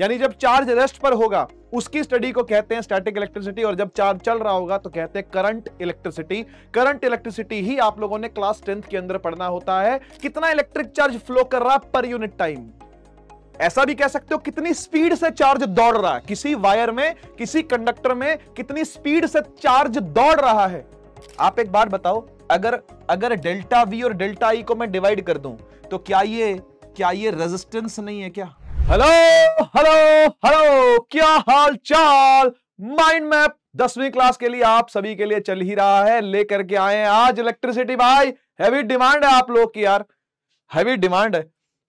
यानी जब charge rest पर होगा उसकी स्टडी को कहते हैं स्टैटिक इलेक्ट्रिसिटी और जब चार्ज चल रहा होगा तो कहते हैं करंट इलेक्ट्रिसिटी करंट इलेक्ट्रिसिटी ही आप लोगों ने क्लास टेंथ के अंदर पढ़ना होता है कितना इलेक्ट्रिक चार्ज फ्लो कर रहा पर यूनिट टाइम ऐसा भी कह सकते हो कितनी स्पीड से चार्ज दौड़ रहा है किसी वायर में किसी कंडक्टर में कितनी स्पीड से चार्ज दौड़ रहा है आप एक बार बताओ अगर अगर डेल्टा वी और डेल्टा ई को मैं डिवाइड कर दूं तो क्या ये क्या ये रेजिस्टेंस नहीं है क्या हेलो हेलो हेलो क्या हाल चाल माइंड मैप दसवीं क्लास के लिए आप सभी के लिए चल ही रहा है लेकर के आए हैं आज इलेक्ट्रिसिटी भाई हैवी डिमांड है आप लोग की यार हैवी डिमांड है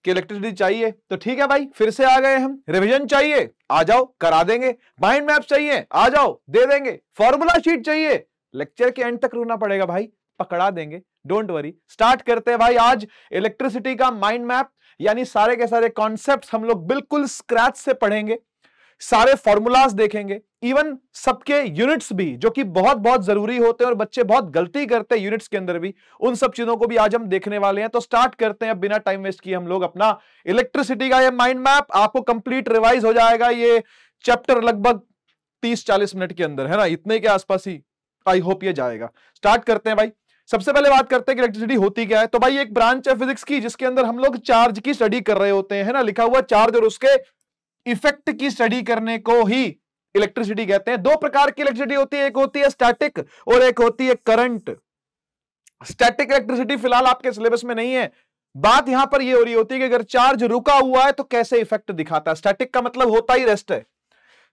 कि इलेक्ट्रिसिटी चाहिए तो ठीक है भाई फिर से आ गए हम रिवीजन चाहिए आ जाओ करा देंगे माइंड मैप चाहिए आ जाओ दे देंगे फॉर्मूला शीट चाहिए लेक्चर के एंड तक रुकना पड़ेगा भाई पकड़ा देंगे डोंट वरी स्टार्ट करते हैं भाई आज इलेक्ट्रिसिटी का माइंड मैप यानी सारे के सारे कॉन्सेप्ट हम लोग बिल्कुल स्क्रैच से पढ़ेंगे सारे फॉर्मूलाज देखेंगे इवन सबके यूनिट्स भी जो कि बहुत बहुत जरूरी होते हैं और बच्चे बहुत गलती करते हैं यूनिट्स के अंदर भी उन सब चीजों को भी आज हम देखने वाले हैं तो स्टार्ट करते हैं बिना टाइम वेस्ट किए हम लोग अपना इलेक्ट्रिसिटी का ये माइंड मैप आपको कंप्लीट रिवाइज हो जाएगा ये चैप्टर लगभग तीस चालीस मिनट के अंदर है ना इतने के आसपास ही आई होप ये जाएगा स्टार्ट करते हैं भाई सबसे पहले बात करते हैं कि इलेक्ट्रिसिटी होती क्या है तो भाई एक ब्रांच है फिजिक्स की जिसके अंदर हम लोग चार्ज की स्टडी कर रहे होते हैं ना लिखा हुआ चार्ज और उसके इफेक्ट की स्टडी करने को ही इलेक्ट्रिसिटी कहते हैं दो प्रकार की इलेक्ट्रिसिटी होती है एक होती है स्टैटिक और एक होती है करंट स्टैटिक इलेक्ट्रिसिटी फिलहाल आपके सिलेबस में नहीं है बात यहां पर यह हो रही होती है कि अगर चार्ज रुका हुआ है तो कैसे इफेक्ट दिखाता है स्टैटिक का मतलब होता ही रेस्ट है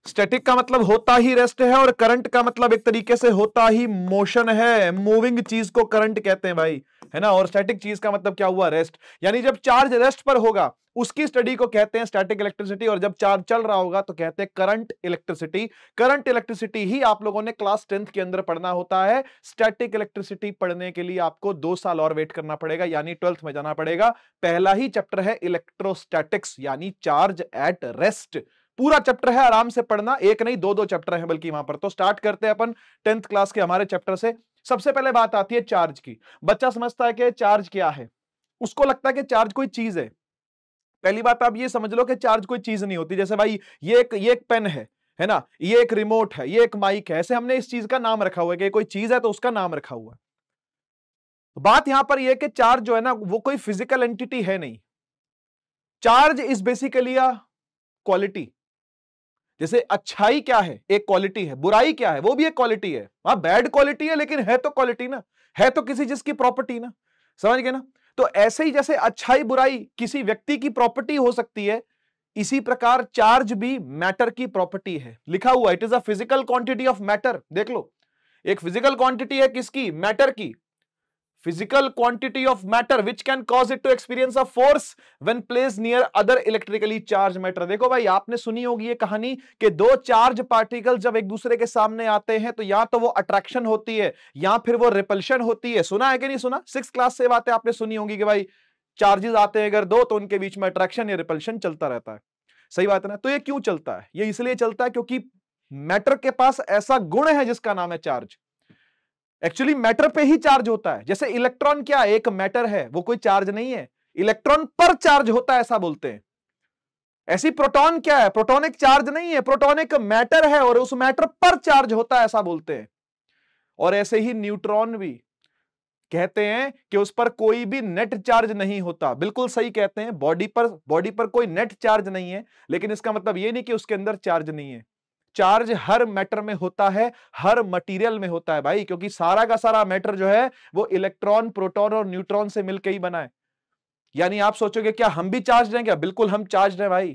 स्टैटिक का मतलब होता ही रेस्ट है और करंट का मतलब एक तरीके से होता ही मोशन है मूविंग चीज को करंट कहते हैं भाई है ना और स्टैटिक चीज का मतलब क्या हुआ रेस्ट यानी जब चार्ज रेस्ट पर होगा उसकी स्टडी को कहते हैं स्टैटिक इलेक्ट्रिसिटी और जब चार्ज चल रहा होगा तो कहते हैं करंट इलेक्ट्रिसिटी करंट इलेक्ट्रिसिटी ही आप लोगों ने क्लास टेंथ के अंदर पढ़ना होता है स्टैटिक इलेक्ट्रिसिटी पढ़ने के लिए आपको दो साल और वेट करना पड़ेगा यानी ट्वेल्थ में जाना पड़ेगा पहला ही चैप्टर है इलेक्ट्रोस्टैटिक्स यानी चार्ज एट रेस्ट पूरा चैप्टर है आराम से पढ़ना एक नहीं दो दो चैप्टर है बल्कि वहां पर तो स्टार्ट करते हैं अपन टेंथ क्लास के हमारे चैप्टर से सबसे पहले बात आती है चार्ज की बच्चा समझता है कि चार्ज क्या है उसको लगता है कि चार्ज कोई चीज है पहली बात आप ये समझ लो कि चार्ज कोई चीज नहीं होती जैसे भाई ये एक ये एक पेन है है ना ये एक रिमोट है ये एक माइक है ऐसे हमने इस चीज का नाम रखा हुआ है कि कोई चीज है तो उसका नाम रखा हुआ है बात यहां पर यह कि चार्ज जो है ना वो कोई फिजिकल एंटिटी है नहीं charge is basically a quality जैसे अच्छाई क्या है एक क्वालिटी है बुराई क्या है वो भी एक क्वालिटी है हाँ बैड क्वालिटी है लेकिन है तो क्वालिटी ना है तो किसी जिसकी प्रॉपर्टी ना समझ गए ना तो ऐसे ही जैसे अच्छाई बुराई किसी व्यक्ति की प्रॉपर्टी हो सकती है इसी प्रकार चार्ज भी मैटर की प्रॉपर्टी है लिखा हुआ it is a physical quantity of matter देख लो एक फिजिकल क्वांटिटी है किसकी मैटर की physical quantity of matter which can cause it to experience a force when placed near other electrically charged matter देखो भाई आपने सुनी होगी ये कहानी कि दो चार्ज पार्टिकल जब एक दूसरे के सामने आते हैं तो या तो वो अट्रैक्शन होती है या फिर वो रिपल्शन होती है सुना है कि नहीं सुना सिक्स क्लास से बातें आपने सुनी होगी कि भाई चार्जेस आते हैं अगर दो तो उनके बीच में अट्रैक्शन या रिपल्शन चलता रहता है सही बात है ना तो ये क्यों चलता है ये इसलिए चलता है क्योंकि मैटर के पास ऐसा गुण है जिसका नाम है चार्ज एक्चुअली मैटर पे ही चार्ज होता है जैसे इलेक्ट्रॉन क्या एक मैटर है वो कोई चार्ज नहीं है इलेक्ट्रॉन पर चार्ज होता है ऐसा बोलते हैं ऐसी प्रोटॉन क्या है प्रोटॉन एक चार्ज नहीं है प्रोटॉन एक मैटर है और उस मैटर पर चार्ज होता है ऐसा बोलते हैं और ऐसे ही न्यूट्रॉन भी कहते हैं कि उस पर कोई भी नेट चार्ज नहीं होता बिल्कुल सही कहते हैं बॉडी पर बॉडी पर कोई नेट चार्ज नहीं है लेकिन इसका मतलब यह नहीं कि उसके अंदर चार्ज नहीं है चार्ज हर मैटर में होता है हर मटेरियल में होता है भाई क्योंकि सारा का सारा मैटर जो है वो इलेक्ट्रॉन प्रोटॉन और न्यूट्रॉन से मिलकर ही बना है यानी आप सोचोगे क्या हम भी चार्ज हैं क्या बिल्कुल हम चार्ज रहे भाई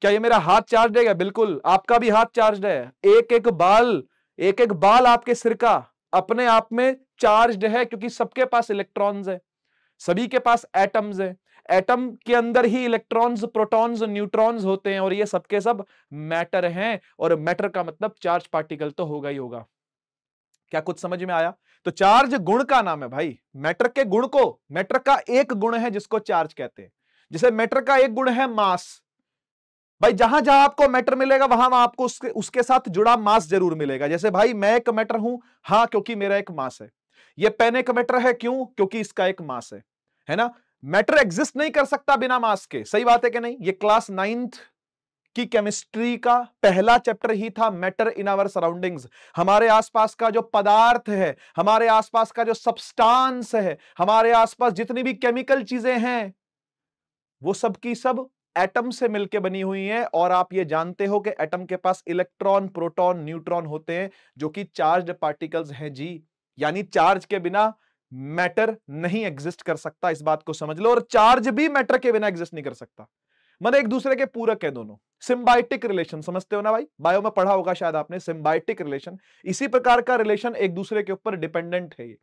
क्या ये मेरा हाथ चार्ज है बिल्कुल आपका भी हाथ चार्ज है एक एक बाल एक एक बाल आपके सिर का अपने आप में चार्ज है क्योंकि सबके पास इलेक्ट्रॉन्स है सभी के पास एटम्स है एटम के अंदर ही इलेक्ट्रॉन्स प्रोटॉन्स न्यूट्रॉन्स होते हैं और ये सबके सब मैटर हैं और मैटर का मतलब चार्ज पार्टिकल तो होगा ही होगा क्या कुछ समझ में आया तो चार्ज गुण का नाम है भाई मैटर के गुण को मैटर का एक गुण है जिसको चार्ज कहते हैं जैसे मैटर का एक गुण है मास भाई जहां जहां आपको मैटर मिलेगा वहां वहां आपको उसके उसके साथ जुड़ा मास जरूर मिलेगा जैसे भाई मैं एक मैटर हूं हाँ क्योंकि मेरा एक मास है ये पेन एक मैटर है क्यों क्योंकि इसका एक मास है है ना मैटर एग्जिस्ट नहीं कर सकता बिना मास के सही बात है कि नहीं ये क्लास नाइन्थ की केमिस्ट्री का पहला चैप्टर ही था मैटर इन आवर सराउंडिंग्स हमारे आसपास का जो पदार्थ है हमारे आसपास का जो सब्सटेंस है हमारे आसपास जितनी भी केमिकल चीजें हैं वो सब की सब एटम से मिलके बनी हुई हैं और आप ये जानते हो कि एटम के पास इलेक्ट्रॉन प्रोटॉन न्यूट्रॉन होते हैं जो कि चार्ज पार्टिकल्स हैं जी यानी चार्ज के बिना मैटर नहीं एग्जिस्ट कर सकता इस बात को समझ लो और चार्ज भी मैटर के बिना एग्जिस्ट नहीं कर सकता मतलब एक दूसरे के पूरक है दोनों सिम्बायोटिक रिलेशन समझते हो ना भाई बायो में पढ़ा होगा शायद आपने सिम्बायोटिक रिलेशन इसी प्रकार का रिलेशन एक दूसरे के ऊपर डिपेंडेंट है ये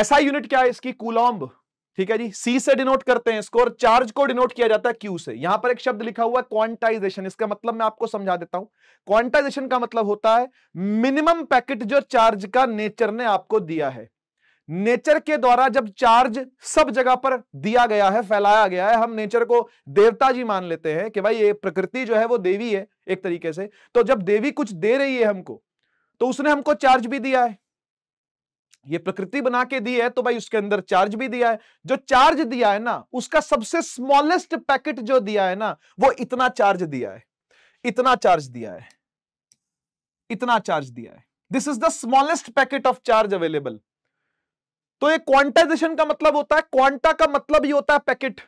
ऐसा यूनिट क्या है इसकी कुलॉम्ब ठीक है जी सी से डिनोट करते हैं इसको और चार्ज को डिनोट किया जाता है क्यू से यहां पर एक शब्द लिखा हुआ है क्वांटाइजेशन इसका मतलब मैं आपको समझा देता हूं क्वांटाइजेशन का मतलब होता है मिनिमम पैकेट जो चार्ज का नेचर ने आपको दिया है नेचर के द्वारा जब चार्ज सब जगह पर दिया गया है फैलाया गया है हम नेचर को देवता जी मान लेते हैं कि भाई ये प्रकृति जो है वो देवी है एक तरीके से तो जब देवी कुछ दे रही है हमको तो उसने हमको चार्ज भी दिया है ये प्रकृति बना के दी है तो भाई उसके अंदर चार्ज भी दिया है जो चार्ज दिया है ना उसका सबसे स्मॉलेस्ट पैकेट जो दिया है ना वो इतना चार्ज दिया है इतना चार्ज दिया है इतना चार्ज दिया है this is the smallest packet of charge available तो ये क्वांटाइजेशन का मतलब होता है क्वांटा का मतलब ही होता है पैकेट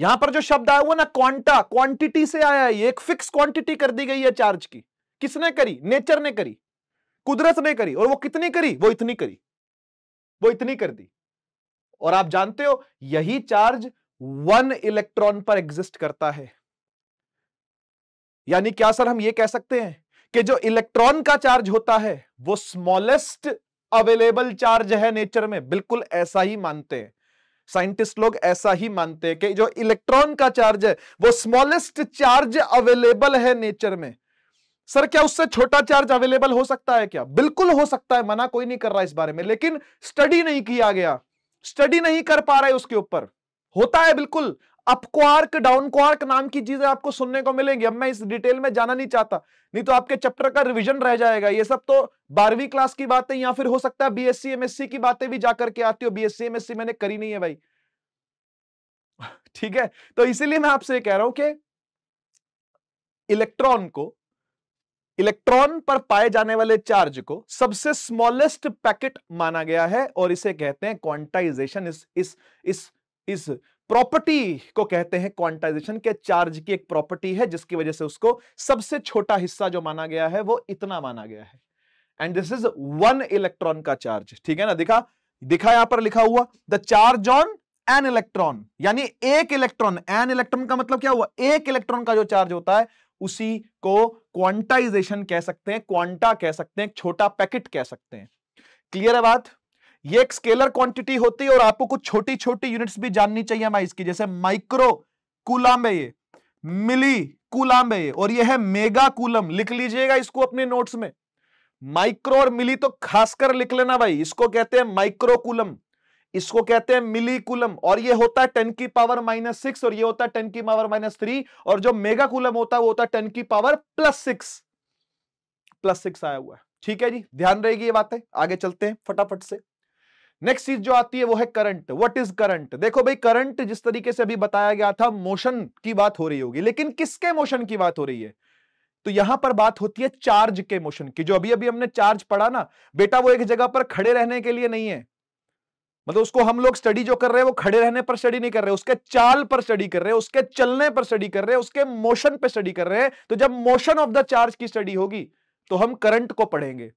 यहां पर जो शब्द आया हुआ ना क्वांटा क्वांटिटी से आया है ये एक फिक्स क्वांटिटी कर दी गई है चार्ज की किसने करी नेचर ने करी कुदरत ने करी और वो कितनी करी वो इतनी करी वो इतनी कर दी और आप जानते हो यही चार्ज वन इलेक्ट्रॉन पर एग्जिस्ट करता है यानी क्या सर हम ये कह सकते हैं कि जो इलेक्ट्रॉन का चार्ज होता है वो स्मॉलेस्ट अवेलेबल चार्ज है नेचर में बिल्कुल ऐसा ही मानते हैं साइंटिस्ट लोग ऐसा ही मानते हैं कि जो इलेक्ट्रॉन का चार्ज है वो स्मॉलेस्ट चार्ज अवेलेबल है नेचर में सर क्या उससे छोटा चार्ज अवेलेबल हो सकता है क्या बिल्कुल हो सकता है मना कोई नहीं कर रहा इस बारे में लेकिन स्टडी नहीं किया गया स्टडी नहीं कर पा रहे उसके ऊपर होता है बिल्कुल अपक्वार्क डाउन क्वार्क नाम की चीजें आपको सुनने को मिलेंगी अब मैं इस डिटेल में जाना नहीं चाहता नहीं तो आपके चैप्टर का रिवीजन रह जाएगा ये सब तो बारहवीं क्लास की बातें या फिर हो सकता है बीएससी एमएससी की बातें भी जाकर के आती हो बीएससी एमएससी मैंने करी नहीं है भाई ठीक है तो इसीलिए मैं आपसे कह रहा हूं कि इलेक्ट्रॉन को इलेक्ट्रॉन पर पाए जाने वाले चार्ज को सबसे स्मॉलेस्ट पैकेट माना गया है और इसे कहते हैं क्वांटाइजेशन इस इस इस इस प्रॉपर्टी को कहते हैं क्वांटाइजेशन के चार्ज की एक प्रॉपर्टी है जिसकी वजह से उसको सबसे छोटा हिस्सा जो माना गया है वो इतना माना गया है and this is one electron का चार्ज ठीक है ना दिखा दिखा यहां पर लिखा हुआ the charge on an electron यानी एक इलेक्ट्रॉन एन इलेक्ट्रॉन का मतलब क्या हुआ एक इलेक्ट्रॉन का जो चार्ज होता है उसी को क्वांटाइजेशन कह सकते हैं क्वांटा कह सकते हैं छोटा पैकेट कह सकते हैं क्लियर है बात ये एक स्केलर क्वांटिटी होती है और आपको कुछ छोटी छोटी यूनिट्स भी जाननी चाहिए हमें इसकी जैसे माइक्रो कूलाम है ये मिली कूलाम है ये और ये है मेगा कूलम लिख लीजिएगा इसको अपने नोट्स में माइक्रो और मिली तो खासकर लिख लेना भाई इसको कहते हैं माइक्रो कूलम इसको कहते हैं मिलीकुलम और ये होता है टेन की पावर माइनस सिक्स और ये होता है टेन की पावर माइनस थ्री और जो मेगा कुलम होता है वो होता है टेन की power plus six plus six आया हुआ है ठीक है जी ध्यान रहेगी ये बातें आगे चलते हैं फटाफट से नेक्स्ट चीज जो आती है वो है करंट व्हाट इज करंट देखो भाई करंट जिस तरीके से अभी बताया गया था मोशन की बात हो रही होगी लेकिन किसके मोशन की बात हो रही है तो यहां पर बात होती है चार्ज के मोशन की जो अभी अभी हमने चार्ज पढ़ा ना बेटा वो एक जगह पर खड़े रहने के लिए नहीं है मतलब उसको हम लोग स्टडी जो कर रहे हैं वो खड़े रहने पर स्टडी नहीं कर रहे उसके चाल पर स्टडी कर रहे हैं उसके चलने पर स्टडी कर रहे हैं उसके मोशन पर स्टडी कर रहे हैं तो जब मोशन ऑफ द चार्ज की स्टडी होगी तो हम करंट को पढ़ेंगे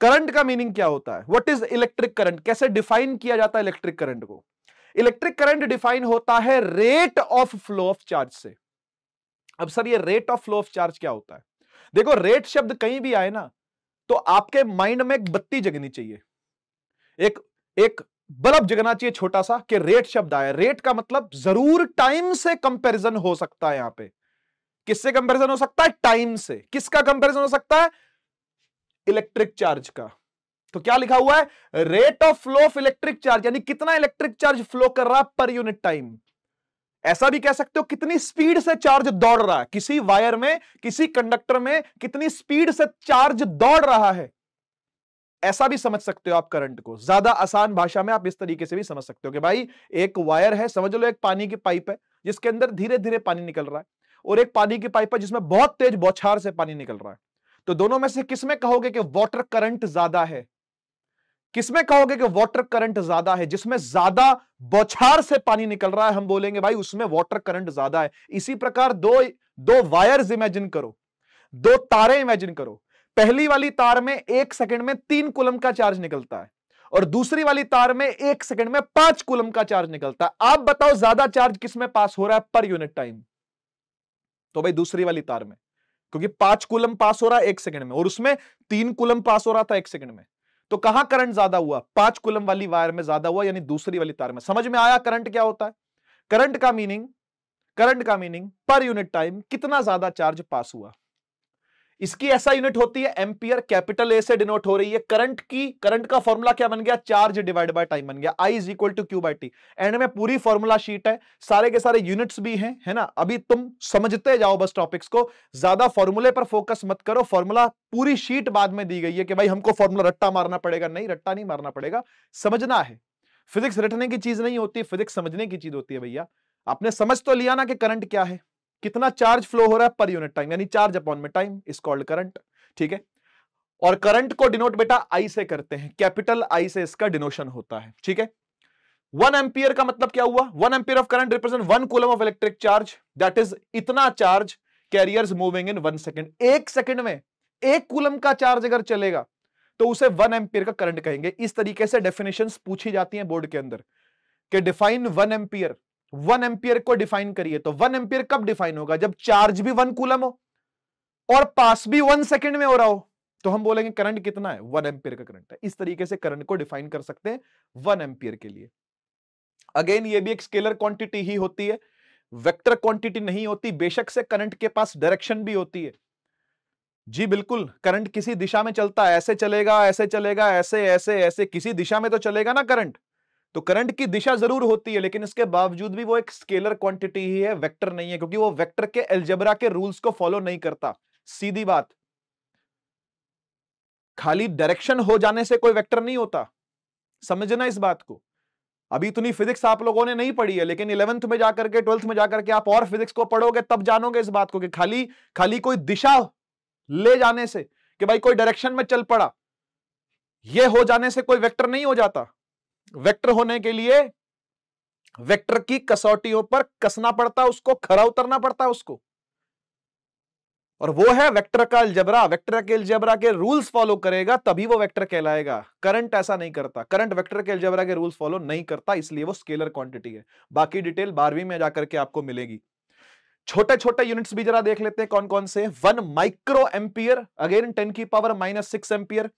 करंट का मीनिंग क्या होता है व्हाट इज इलेक्ट्रिक करंट कैसे डिफाइन किया जाता है इलेक्ट्रिक करंट को इलेक्ट्रिक करंट डिफाइन होता है rate of flow of charge से अब सर ये rate of flow of charge क्या होता है देखो रेट शब्द कहीं भी आए ना तो आपके माइंड में एक बत्ती जगनी चाहिए एक एक बल्ब जगना चाहिए छोटा सा कि रेट शब्द आया रेट का मतलब जरूर टाइम से कंपैरिजन हो सकता है यहां पे किससे कंपैरिजन हो सकता है टाइम से किसका कंपैरिजन हो सकता है इलेक्ट्रिक चार्ज का तो क्या लिखा हुआ है rate of flow of electric charge यानी कितना इलेक्ट्रिक चार्ज फ्लो कर रहा पर यूनिट टाइम ऐसा भी कह सकते हो कितनी स्पीड से चार्ज दौड़ रहा है किसी वायर में किसी कंडक्टर में कितनी स्पीड से चार्ज दौड़ रहा है ऐसा भी समझ सकते हो आप करंट को ज्यादा आसान भाषा में आप इस तरीके से भी समझ सकते हो कि भाई एक वायर है समझ लो एक पानी की पाइप है जिसके अंदर धीरे धीरे पानी निकल रहा है और एक पानी की पाइप है जिसमें बहुत तेज बौछार से पानी निकल रहा है तो दोनों में से किसमें कहोगे कि वॉटर करंट ज्यादा है किसमें कहोगे कि वॉटर करंट ज्यादा है जिसमें ज्यादा बौछार से पानी निकल रहा है हम बोलेंगे भाई उसमें वॉटर करंट ज्यादा है इसी प्रकार दो दो वायर्स इमेजिन करो दो तारे इमेजिन करो पहली वाली तार में एक सेकंड में तीन कुलम का चार्ज निकलता है और दूसरी वाली तार में एक सेकंड में पांच कुलम का चार्ज निकलता है आप बताओ ज्यादा चार्ज किस में पास हो रहा है पर यूनिट टाइम तो भाई दूसरी वाली तार में क्योंकि पांच कुलम पास हो रहा है एक सेकंड में और उसमें तीन कुलम पास हो रहा था एक सेकंड में तो कहां करंट ज्यादा हुआ पांच कुलम वाली वायर में ज्यादा हुआ यानी दूसरी वाली तार में समझ में आया करंट क्या होता है करंट का मीनिंग करंट का मीनिंग पर यूनिट टाइम कितना ज्यादा चार्ज पास हुआ इसकी ऐसा यूनिट होती है एम्पियर कैपिटल ए से डिनोट हो रही है करंट की करंट का फॉर्मूला क्या बन गया चार्ज डिवाइड बाय टाइम बन गया I is equal to Q by T end में पूरी फॉर्मूला शीट है सारे के सारे यूनिट्स भी हैं है ना अभी तुम समझते जाओ बस टॉपिक्स को ज्यादा फॉर्मूले पर फोकस मत करो फॉर्मूला पूरी शीट बाद में दी गई है कि भाई हमको फॉर्मूला रट्टा मारना पड़ेगा नहीं रट्टा नहीं मारना पड़ेगा समझना है फिजिक्स रटने की चीज नहीं होती फिजिक्स समझने की चीज होती है भैया आपने समझ तो लिया ना कि करंट क्या है कितना चार्ज फ्लो हो रहा है पर यूनिट टाइम यानी चार्ज अपॉन में टाइम इज कॉल्ड करंट ठीक है और करंट को डिनोट बेटा आई से करते हैं कैपिटल आई से इसका डिनोशन होता है ठीक है वन एम्पियर का मतलब क्या हुआ one ampere of current represent one coulomb of electric charge that is इतना charge carrier moving in one second एक सेकेंड में एक कूलम का चार्ज अगर चलेगा तो उसे वन एम्पियर का करंट कहेंगे इस तरीके से डेफिनेशन पूछी जाती है बोर्ड के अंदर कि define one ampere one ampere को डिफाइन करिए तो वन एम्पियर कब डिफाइन होगा जब चार्ज भी वन कूलम हो और पास भी वन सेकेंड में हो रहा हो तो हम बोलेंगे करंट कितना है वन एम्पियर का करंट है इस तरीके से करंट को डिफाइन कर सकते हैं वन एम्पियर के लिए अगेन ये भी एक स्केलर क्वांटिटी ही होती है वेक्टर क्वांटिटी नहीं होती बेशक से करंट के पास डायरेक्शन भी होती है जी बिल्कुल करंट किसी दिशा में चलता है ऐसे चलेगा ऐसे चलेगा ऐसे ऐसे ऐसे किसी दिशा में तो चलेगा ना करंट तो करंट की दिशा जरूर होती है लेकिन इसके बावजूद भी वो एक स्केलर क्वांटिटी ही है वेक्टर नहीं है क्योंकि वो वेक्टर के एल्जेबरा के रूल्स को फॉलो नहीं करता सीधी बात खाली डायरेक्शन हो जाने से कोई वेक्टर नहीं होता समझना इस बात को अभी इतनी फिजिक्स आप लोगों ने नहीं पढ़ी है लेकिन इलेवंथ में जाकर के ट्वेल्थ में जाकर के आप और फिजिक्स को पढ़ोगे तब जानोगे इस बात को कि खाली खाली कोई दिशा ले जाने से कि भाई कोई डायरेक्शन में चल पड़ा यह हो जाने से कोई वेक्टर नहीं हो जाता वेक्टर होने के लिए वेक्टर की कसौटियों पर कसना पड़ता उसको खरा उतरना पड़ता उसको और वो है वेक्टर का अलजबरा वेक्टर के अलजबरा के रूल्स फॉलो करेगा तभी वो वेक्टर कहलाएगा करंट ऐसा नहीं करता करंट वेक्टर के अलजबरा के रूल्स फॉलो नहीं करता इसलिए वो स्केलर क्वांटिटी है बाकी डिटेल बारहवीं में जाकर के आपको मिलेगी छोटे छोटे यूनिट्स भी जरा देख लेते हैं कौन कौन से one micro ampere again ten की power minus six ampere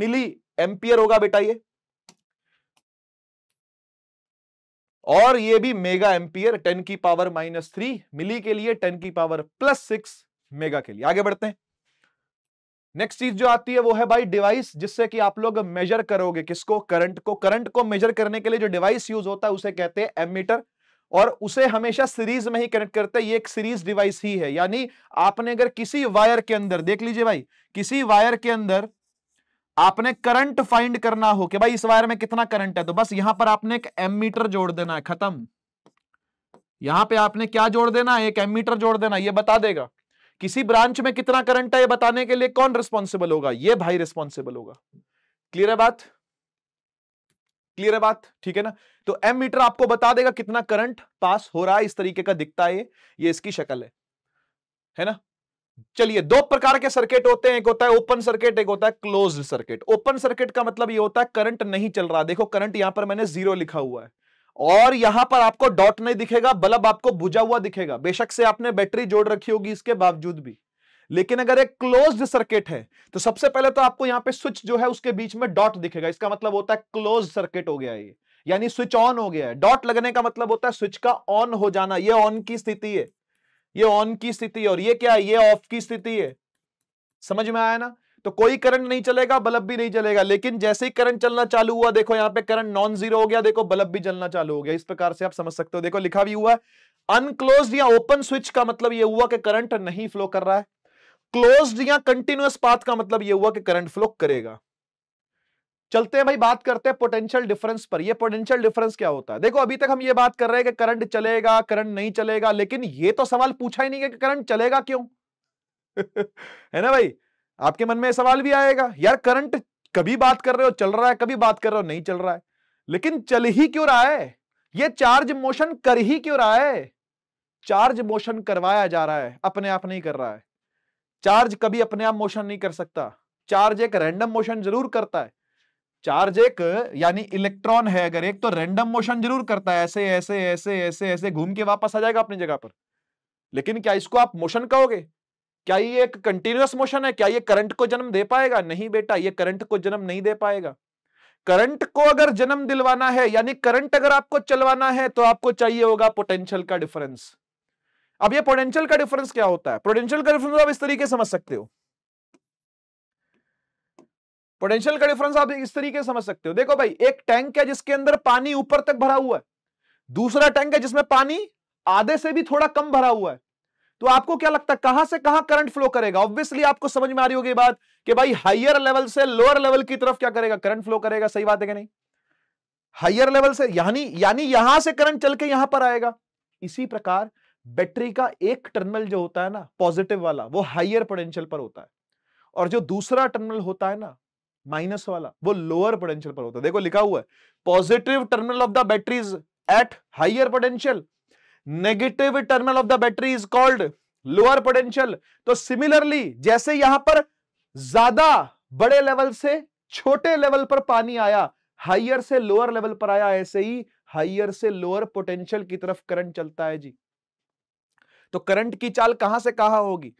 milli ampere होगा बेटा ये और ये भी मेगा एम्पियर 10 की पावर माइनस थ्री मिली के लिए 10 की पावर प्लस सिक्स मेगा के लिए आगे बढ़ते हैं नेक्स्ट चीज जो आती है वो है भाई डिवाइस जिससे कि आप लोग मेजर करोगे किसको करंट को करंट को मेजर करने के लिए जो डिवाइस यूज होता है उसे कहते हैं एमीटर और उसे हमेशा सीरीज में ही कनेक्ट करते हैं ये एक सीरीज डिवाइस ही है यानी आपने अगर किसी वायर के अंदर देख लीजिए भाई किसी वायर के अंदर आपने करंट फाइंड करना हो कि भाई इस वायर में कितना करंट है तो बस यहां पर आपने एक एम मीटर जोड़ देना है खत्म यहां पे आपने क्या जोड़ देना है एक एम मीटर जोड़ देना ये बता देगा किसी ब्रांच में कितना करंट है ये बताने के लिए कौन रिस्पॉन्सिबल होगा ये भाई रिस्पॉन्सिबल होगा क्लियर है बात क्लियर है बात ठीक है ना तो एम मीटर आपको बता देगा कितना करंट पास हो रहा है इस तरीके का दिखता है ये इसकी शक्ल है है ना चलिए दो प्रकार के सर्किट होते हैं एक होता है ओपन सर्किट एक होता है क्लोज सर्किट ओपन सर्किट का मतलब ये होता है करंट नहीं चल रहा देखो करंट यहां पर मैंने जीरो लिखा हुआ है और यहां पर आपको डॉट नहीं दिखेगा बल्ब आपको बुझा हुआ दिखेगा बेशक से आपने बैटरी जोड़ रखी होगी इसके बावजूद भी लेकिन अगर एक क्लोज सर्किट है तो सबसे पहले तो आपको यहां पे स्विच जो है उसके बीच में डॉट दिखेगा इसका मतलब होता है क्लोज सर्किट हो गया ये यानी स्विच ऑन हो गया है डॉट लगने का मतलब होता है स्विच का ऑन हो जाना ये ऑन की स्थिति है ये ऑन की स्थिति और ये क्या है ये ऑफ की स्थिति है समझ में आया ना तो कोई करंट नहीं चलेगा बल्ब भी नहीं चलेगा लेकिन जैसे ही करंट चलना चालू हुआ देखो यहां पे करंट नॉन जीरो हो गया देखो बल्ब भी जलना चालू हो गया इस प्रकार से आप समझ सकते हो देखो लिखा भी हुआ अनक्लोज या ओपन स्विच का मतलब यह हुआ कि करंट नहीं फ्लो कर रहा है क्लोज या कंटिन्यूस पाथ का मतलब यह हुआ कि करंट फ्लो करेगा चलते हैं भाई बात करते हैं पोटेंशियल डिफरेंस पर ये पोटेंशियल डिफरेंस क्या होता है देखो अभी तक हम ये बात कर रहे हैं कि करंट चलेगा करंट नहीं चलेगा लेकिन ये तो सवाल पूछा ही नहीं है कि करंट चलेगा क्यों है ना भाई आपके मन में सवाल भी आएगा यार करंट कभी बात कर रहे हो चल रहा है कभी बात कर रहे हो नहीं चल रहा है लेकिन चल ही क्यों रहा है ये चार्ज मोशन कर ही क्यों रहा है चार्ज मोशन करवाया जा रहा है अपने आप नहीं कर रहा है चार्ज कभी अपने आप मोशन नहीं कर सकता चार्ज एक रैंडम मोशन जरूर करता है चार्ज एक यानी इलेक्ट्रॉन है अगर एक तो रैंडम मोशन जरूर करता है ऐसे ऐसे ऐसे ऐसे ऐसे घूम के वापस आ जाएगा अपनी जगह पर लेकिन क्या इसको आप मोशन कहोगे क्या ये एक कंटिन्यूस मोशन है क्या ये करंट को जन्म दे पाएगा नहीं बेटा ये करंट को जन्म नहीं दे पाएगा करंट को अगर जन्म दिलवाना है यानी करंट अगर आपको चलवाना है तो आपको चाहिए होगा पोटेंशियल का डिफरेंस अब ये पोटेंशियल का डिफरेंस क्या होता है पोटेंशियल का डिफरेंस आप इस तरीके समझ सकते हो पोटेंशियल का डिफरेंस आप इस तरीके से समझ सकते हो देखो भाई एक टैंक है जिसके अंदर पानी ऊपर तक भरा हुआ है दूसरा टैंक है जिसमें पानी आधे से भी थोड़ा कम भरा हुआ है तो आपको क्या लगता है कहां से कहां करंट फ्लो करेगा ऑब्वियसली आपको समझ में आ रही होगी बात कि भाई हाइयर लेवल से लोअर लेवल की तरफ क्या करेगा करंट फ्लो करेगा सही बात है कि नहीं हाइयर लेवल से यानी यानी यहां से करंट चल के यहां पर आएगा इसी प्रकार बैटरी का एक टर्मिनल जो होता है ना पॉजिटिव वाला वो हाइयर पोटेंशियल पर होता है और जो दूसरा टर्मिनल होता है ना माइनस वाला वो लोअर पोटेंशियल पर होता है देखो लिखा हुआ है positive terminal of the battery is at higher potential negative terminal of the battery is called lower potential तो सिमिलरली जैसे यहां पर ज्यादा बड़े लेवल से छोटे लेवल पर पानी आया हाइयर से लोअर लेवल पर आया ऐसे ही हाइयर से लोअर पोटेंशियल की तरफ करंट चलता है जी तो करंट की चाल कहां से कहां होगी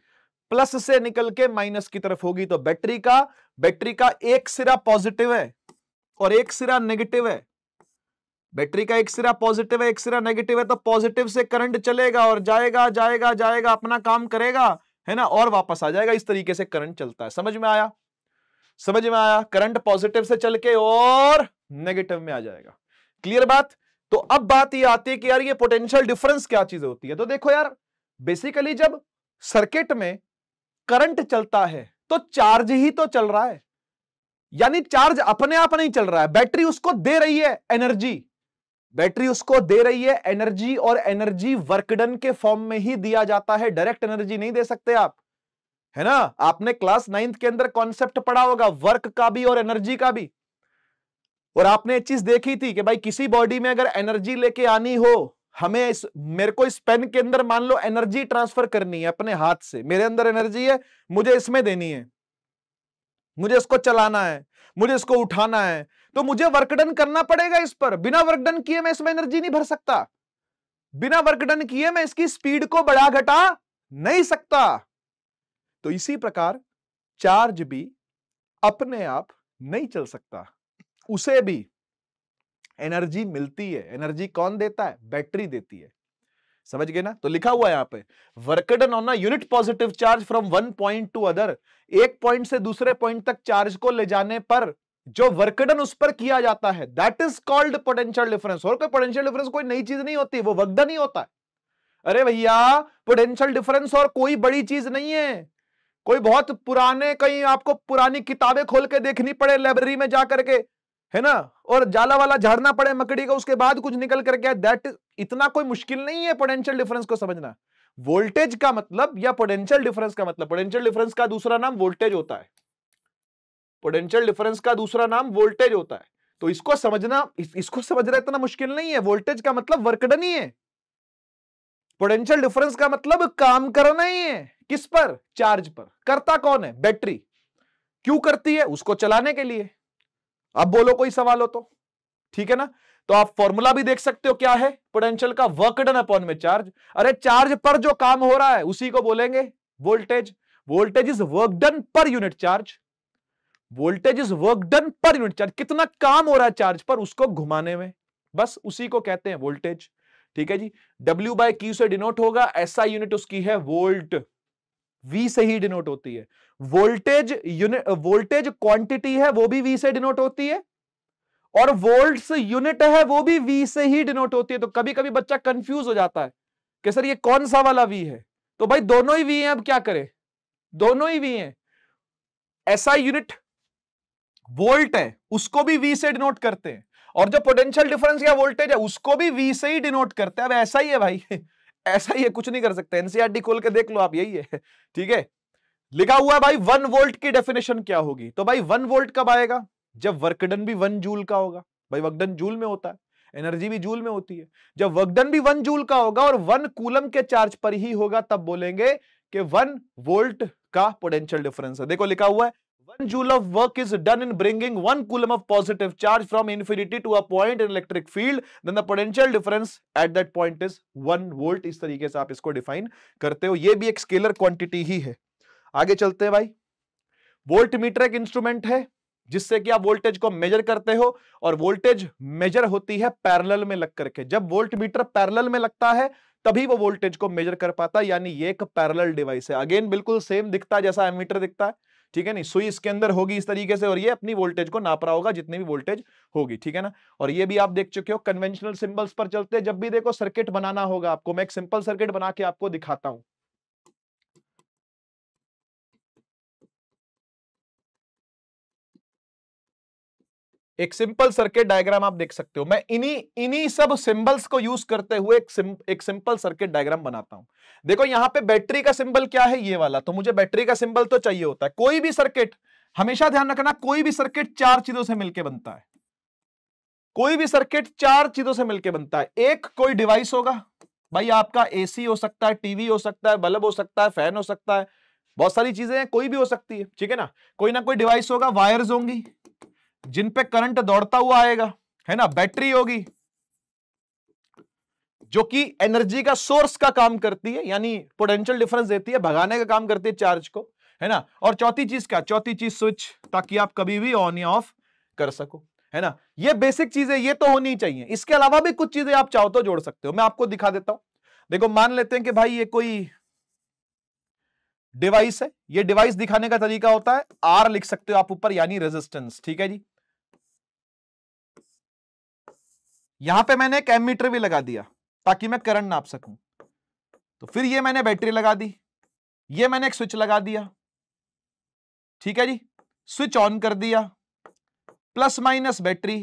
प्लस से निकल के माइनस की तरफ होगी तो बैटरी का बैटरी का एक सिरा पॉजिटिव है और एक सिरा नेगेटिव है बैटरी का एक सिरा पॉजिटिव है एक सिरा नेगेटिव है तो पॉजिटिव से करंट चलेगा और जाएगा जाएगा जाएगा अपना काम करेगा है ना और वापस आ जाएगा इस तरीके से करंट चलता है समझ में आया समझ में आया करंट पॉजिटिव से चल के और नेगेटिव में आ जाएगा क्लियर बात तो अब बात ये आती है कि यार ये पोटेंशियल डिफरेंस क्या चीज होती है तो देखो यार बेसिकली जब सर्किट में करंट चलता है तो चार्ज ही तो चल रहा है यानी चार्ज अपने आप नहीं चल रहा है बैटरी उसको दे रही है एनर्जी बैटरी उसको दे रही है एनर्जी और एनर्जी वर्कडन के फॉर्म में ही दिया जाता है डायरेक्ट एनर्जी नहीं दे सकते आप है ना आपने क्लास नाइन्थ के अंदर कॉन्सेप्ट पढ़ा होगा वर्क का भी और एनर्जी का भी और आपने एक चीज देखी थी कि भाई किसी बॉडी में अगर एनर्जी लेके आनी हो हमें इस मेरे को इस पेन के अंदर मान लो एनर्जी ट्रांसफर करनी है अपने हाथ से मेरे अंदर एनर्जी है मुझे इसमें देनी है मुझे इसको चलाना है मुझे इसको उठाना है तो मुझे वर्कडन करना पड़ेगा इस पर बिना वर्कडन किए मैं इसमें एनर्जी नहीं भर सकता बिना वर्कडन किए मैं इसकी स्पीड को बढ़ा घटा नहीं सकता तो इसी प्रकार चार्ज भी अपने आप नहीं चल सकता उसे भी एनर्जी मिलती है एनर्जी कौन देता है बैटरी देती है समझ गए ना तो लिखा हुआ है यहाँ पे work done on unit positive charge from one point to other एक पॉइंट से दूसरे पॉइंट तक चार्ज को ले जाने पर जो वर्कडन उस पर किया जाता है that is called potential difference और कोई पोटेंशियल डिफरेंस कोई नई चीज नहीं होती वो वर्कडन ही होता है अरे भैया पोटेंशियल डिफरेंस और कोई बड़ी चीज नहीं है कोई बहुत पुराने कहीं आपको पुरानी किताबें खोल के देखनी पड़े लाइब्रेरी में जाकर के है ना और जाला वाला झाड़ना पड़े मकड़ी का उसके बाद कुछ निकल करके आए दैट इतना कोई मुश्किल नहीं है पोटेंशियल डिफरेंस को समझना वोल्टेज का मतलब या पोटेंशियल डिफरेंस का मतलब पोटेंशियल डिफरेंस का दूसरा नाम वोल्टेज होता है पोटेंशियल डिफरेंस का दूसरा नाम वोल्टेज होता है तो इसको समझना इस, इसको समझना इतना मुश्किल नहीं है वोल्टेज का मतलब वर्कडन ही है पोटेंशियल डिफरेंस का मतलब काम करना ही है किस पर चार्ज पर करता कौन है बैटरी क्यों करती है उसको चलाने के लिए अब बोलो कोई सवाल हो तो ठीक है ना तो आप फॉर्मूला भी देख सकते हो क्या है पोटेंशियल का वर्क डन अपॉन में चार्ज अरे चार्ज पर जो काम हो रहा है उसी को बोलेंगे voltage voltage is work done per unit charge voltage is work done per unit charge कितना काम हो रहा है चार्ज पर उसको घुमाने में बस उसी को कहते हैं वोल्टेज ठीक है जी डब्ल्यू बाई क्यू से डिनोट होगा ऐसा यूनिट उसकी है वोल्ट वी से ही डिनोट होती है वोल्टेज यूनिट वोल्टेज क्वांटिटी है वो भी वी से डिनोट होती है और वोल्ट्स यूनिट है वो भी वी से ही डिनोट होती है तो कभी कभी बच्चा कंफ्यूज हो जाता है कि सर ये कौन सा वाला वी है तो भाई दोनों ही वी हैं अब क्या करें दोनों ही वी हैं ऐसा यूनिट वोल्ट है उसको भी वी से डिनोट करते हैं और जो पोटेंशियल डिफरेंस या वोल्टेज है उसको भी वी से ही डिनोट करते हैं अब ऐसा ही है भाई ऐसा ही है कुछ नहीं कर सकते एनसीआरटी e खोल के देख लो आप यही है ठीक है लिखा हुआ है भाई वन वोल्ट की डेफिनेशन क्या होगी तो भाई वन वोल्ट कब आएगा जब वर्कडन भी वन जूल का होगा भाई वर्कडन जूल में होता है एनर्जी भी जूल में होती है जब वर्कडन भी वन जूल का होगा और वन कूलम के चार्ज पर ही होगा तब बोलेंगे कि वन वोल्ट का पोटेंशियल डिफरेंस है देखो लिखा हुआ है One joule of work is done in bringing one coulomb of positive charge from infinity to a point in electric field, then the potential difference at that point is one volt. इस तरीके से आप इसको define करते हो ये भी एक scalar quantity ही है आगे चलते हैं भाई Voltmeter एक instrument है जिससे कि आप वोल्टेज को मेजर करते हो और वोल्टेज मेजर होती है पैरेलल में लग करके जब वोल्टमीटर पैरेलल में लगता है तभी वो वोल्टेज को मेजर कर पाता है यानी ये एक पैरेलल डिवाइस है अगेन बिल्कुल सेम दिखता है जैसा एमीटर दिखता है ठीक है नहीं सुई इसके अंदर होगी इस तरीके से और ये अपनी वोल्टेज को नाप रहा होगा जितनी भी वोल्टेज होगी ठीक है ना और ये भी आप देख चुके हो कन्वेंशनल सिंबल्स पर चलते हैं जब भी देखो सर्किट बनाना होगा आपको मैं एक सिंपल सर्किट बना के आपको दिखाता हूं एक सिंपल सर्किट डायग्राम आप देख सकते हो मैं इन्हीं इन्हीं सब सिंबल्स को यूज करते हुए एक सिंप, एक सिंपल सर्किट डायग्राम बनाता हूं देखो यहां पे बैटरी का सिंबल क्या है ये वाला तो मुझे बैटरी का सिंबल तो चाहिए होता है कोई भी सर्किट हमेशा ध्यान रखना कोई भी सर्किट चार चीजों से मिलकर बनता है कोई भी सर्किट चार चीजों से मिलकर बनता है एक कोई डिवाइस होगा भाई आपका एसी हो सकता है टीवी हो सकता है बल्ब हो सकता है फैन हो सकता है बहुत सारी चीजें हैं कोई भी हो सकती है ठीक है ना कोई ना कोई डिवाइस होगा वायर्स होंगी जिन पे करंट दौड़ता हुआ आएगा है ना बैटरी होगी जो कि एनर्जी का सोर्स का काम करती है यानी पोटेंशियल डिफरेंस देती है भगाने का काम करती है चार्ज को है ना और चौथी चीज क्या चौथी चीज स्विच ताकि आप कभी भी ऑन या ऑफ कर सको है ना ये बेसिक चीजें ये तो होनी चाहिए इसके अलावा भी कुछ चीजें आप चाहो तो जोड़ सकते हो मैं आपको दिखा देता हूं देखो मान लेते हैं कि भाई ये कोई डिवाइस है ये डिवाइस दिखाने का तरीका होता है आर लिख सकते हो आप ऊपर यानी रेजिस्टेंस ठीक है जी यहां पे मैंने एक एमीटर भी लगा दिया ताकि मैं करंट नाप सकूं तो फिर ये मैंने बैटरी लगा दी ये मैंने एक स्विच लगा दिया ठीक है जी स्विच ऑन कर दिया plus minus battery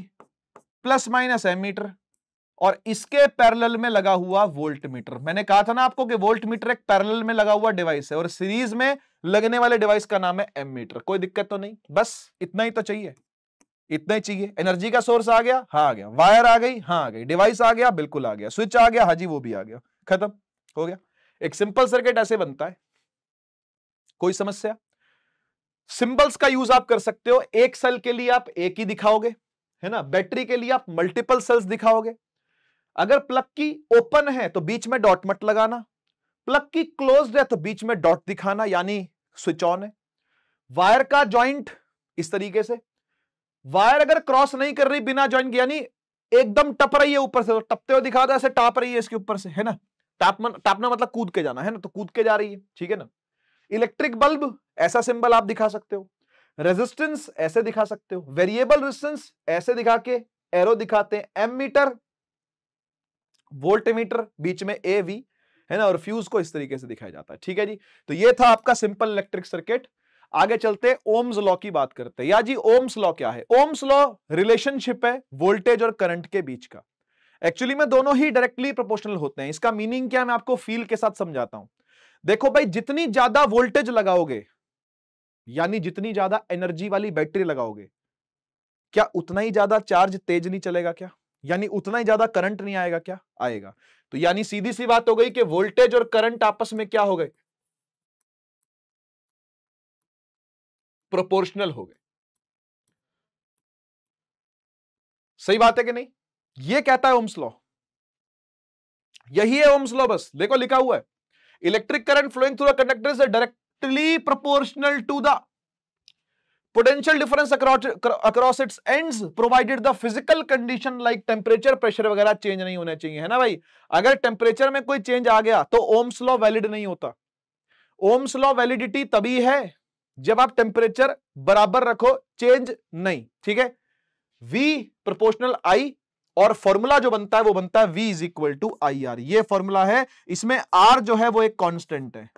plus minus ammeter और इसके पैरेलल में लगा हुआ वोल्ट मीटर मैंने कहा था ना आपको कि वोल्ट मीटर एक पैरेलल में लगा हुआ डिवाइस है और सीरीज में लगने वाले डिवाइस का नाम है एम मीटर कोई दिक्कत तो नहीं बस इतना ही तो चाहिए इतना ही चाहिए एनर्जी का सोर्स आ गया हाँ आ गया वायर आ गई हाँ आ गई डिवाइस आ गया बिल्कुल आ गया स्विच आ गया हाँ जी वो भी आ गया खत्म हो गया एक सिंपल सर्किट ऐसे बनता है कोई समस्या सिंबल्स का यूज आप कर सकते हो एक सेल के लिए आप एक ही दिखाओगे है ना बैटरी के लिए आप मल्टीपल सेल्स दिखाओगे अगर प्लग की ओपन है तो बीच में डॉट मट लगाना प्लग की क्लोज है तो बीच में डॉट दिखाना यानी स्विच ऑन है वायर का जॉइंट इस तरीके से वायर अगर क्रॉस नहीं कर रही बिना ज्वाइन यानी एकदम टप रही है ऊपर से तो टपते हुए दिखा दो ऐसे टाप रही है इसके ऊपर से है ना टापन टापना मतलब कूद के जाना है ना तो कूद के जा रही है ठीक है ना इलेक्ट्रिक बल्ब ऐसा सिंबल आप दिखा सकते हो रेजिस्टेंस ऐसे दिखा सकते हो वेरिएबल रेजिस्टेंस ऐसे दिखा के एरो दिखाते हैं एम मीटर वोल्ट मीटर बीच में ए वी है ना और फ्यूज को इस तरीके से दिखाया जाता है ठीक है जी तो ये था आपका सिंपल इलेक्ट्रिक सर्किट आगे चलते ओम्स लॉ की बात करते हैं या जी ओम्स लॉ क्या है ओम्स लॉ रिलेशनशिप है वोल्टेज और करंट के बीच का एक्चुअली में दोनों ही डायरेक्टली प्रोपोर्शनल होते हैं इसका मीनिंग क्या मैं आपको फील के साथ समझाता हूं देखो भाई जितनी ज्यादा वोल्टेज लगाओगे यानी जितनी ज्यादा एनर्जी वाली बैटरी लगाओगे क्या उतना ही ज्यादा चार्ज तेज नहीं चलेगा क्या यानी उतना ही ज्यादा करंट नहीं आएगा क्या आएगा तो यानी सीधी सी बात हो गई कि वोल्टेज और करंट आपस में क्या हो गए प्रोपोर्शनल हो गए सही बात है कि नहीं ये कहता है ओम्स लॉ यही है ओम्स लॉ बस देखो लिखा हुआ है electric current flowing through a conductor is directly proportional to the potential difference across its ends provided the physical condition like temperature pressure वगैरह चेंज नहीं होना चाहिए है ना भाई अगर टेम्परेचर में कोई चेंज आ गया तो ओम्स लॉ वैलिड नहीं होता ओम्स लॉ वैलिडिटी तभी है जब आप टेम्परेचर बराबर रखो चेंज नहीं ठीक है V प्रोपोर्शनल I और फॉर्मूला जो बनता है वो बनता है V is equal to I R ये फॉर्मूला है इसमें R जो है वो एक कांस्टेंट है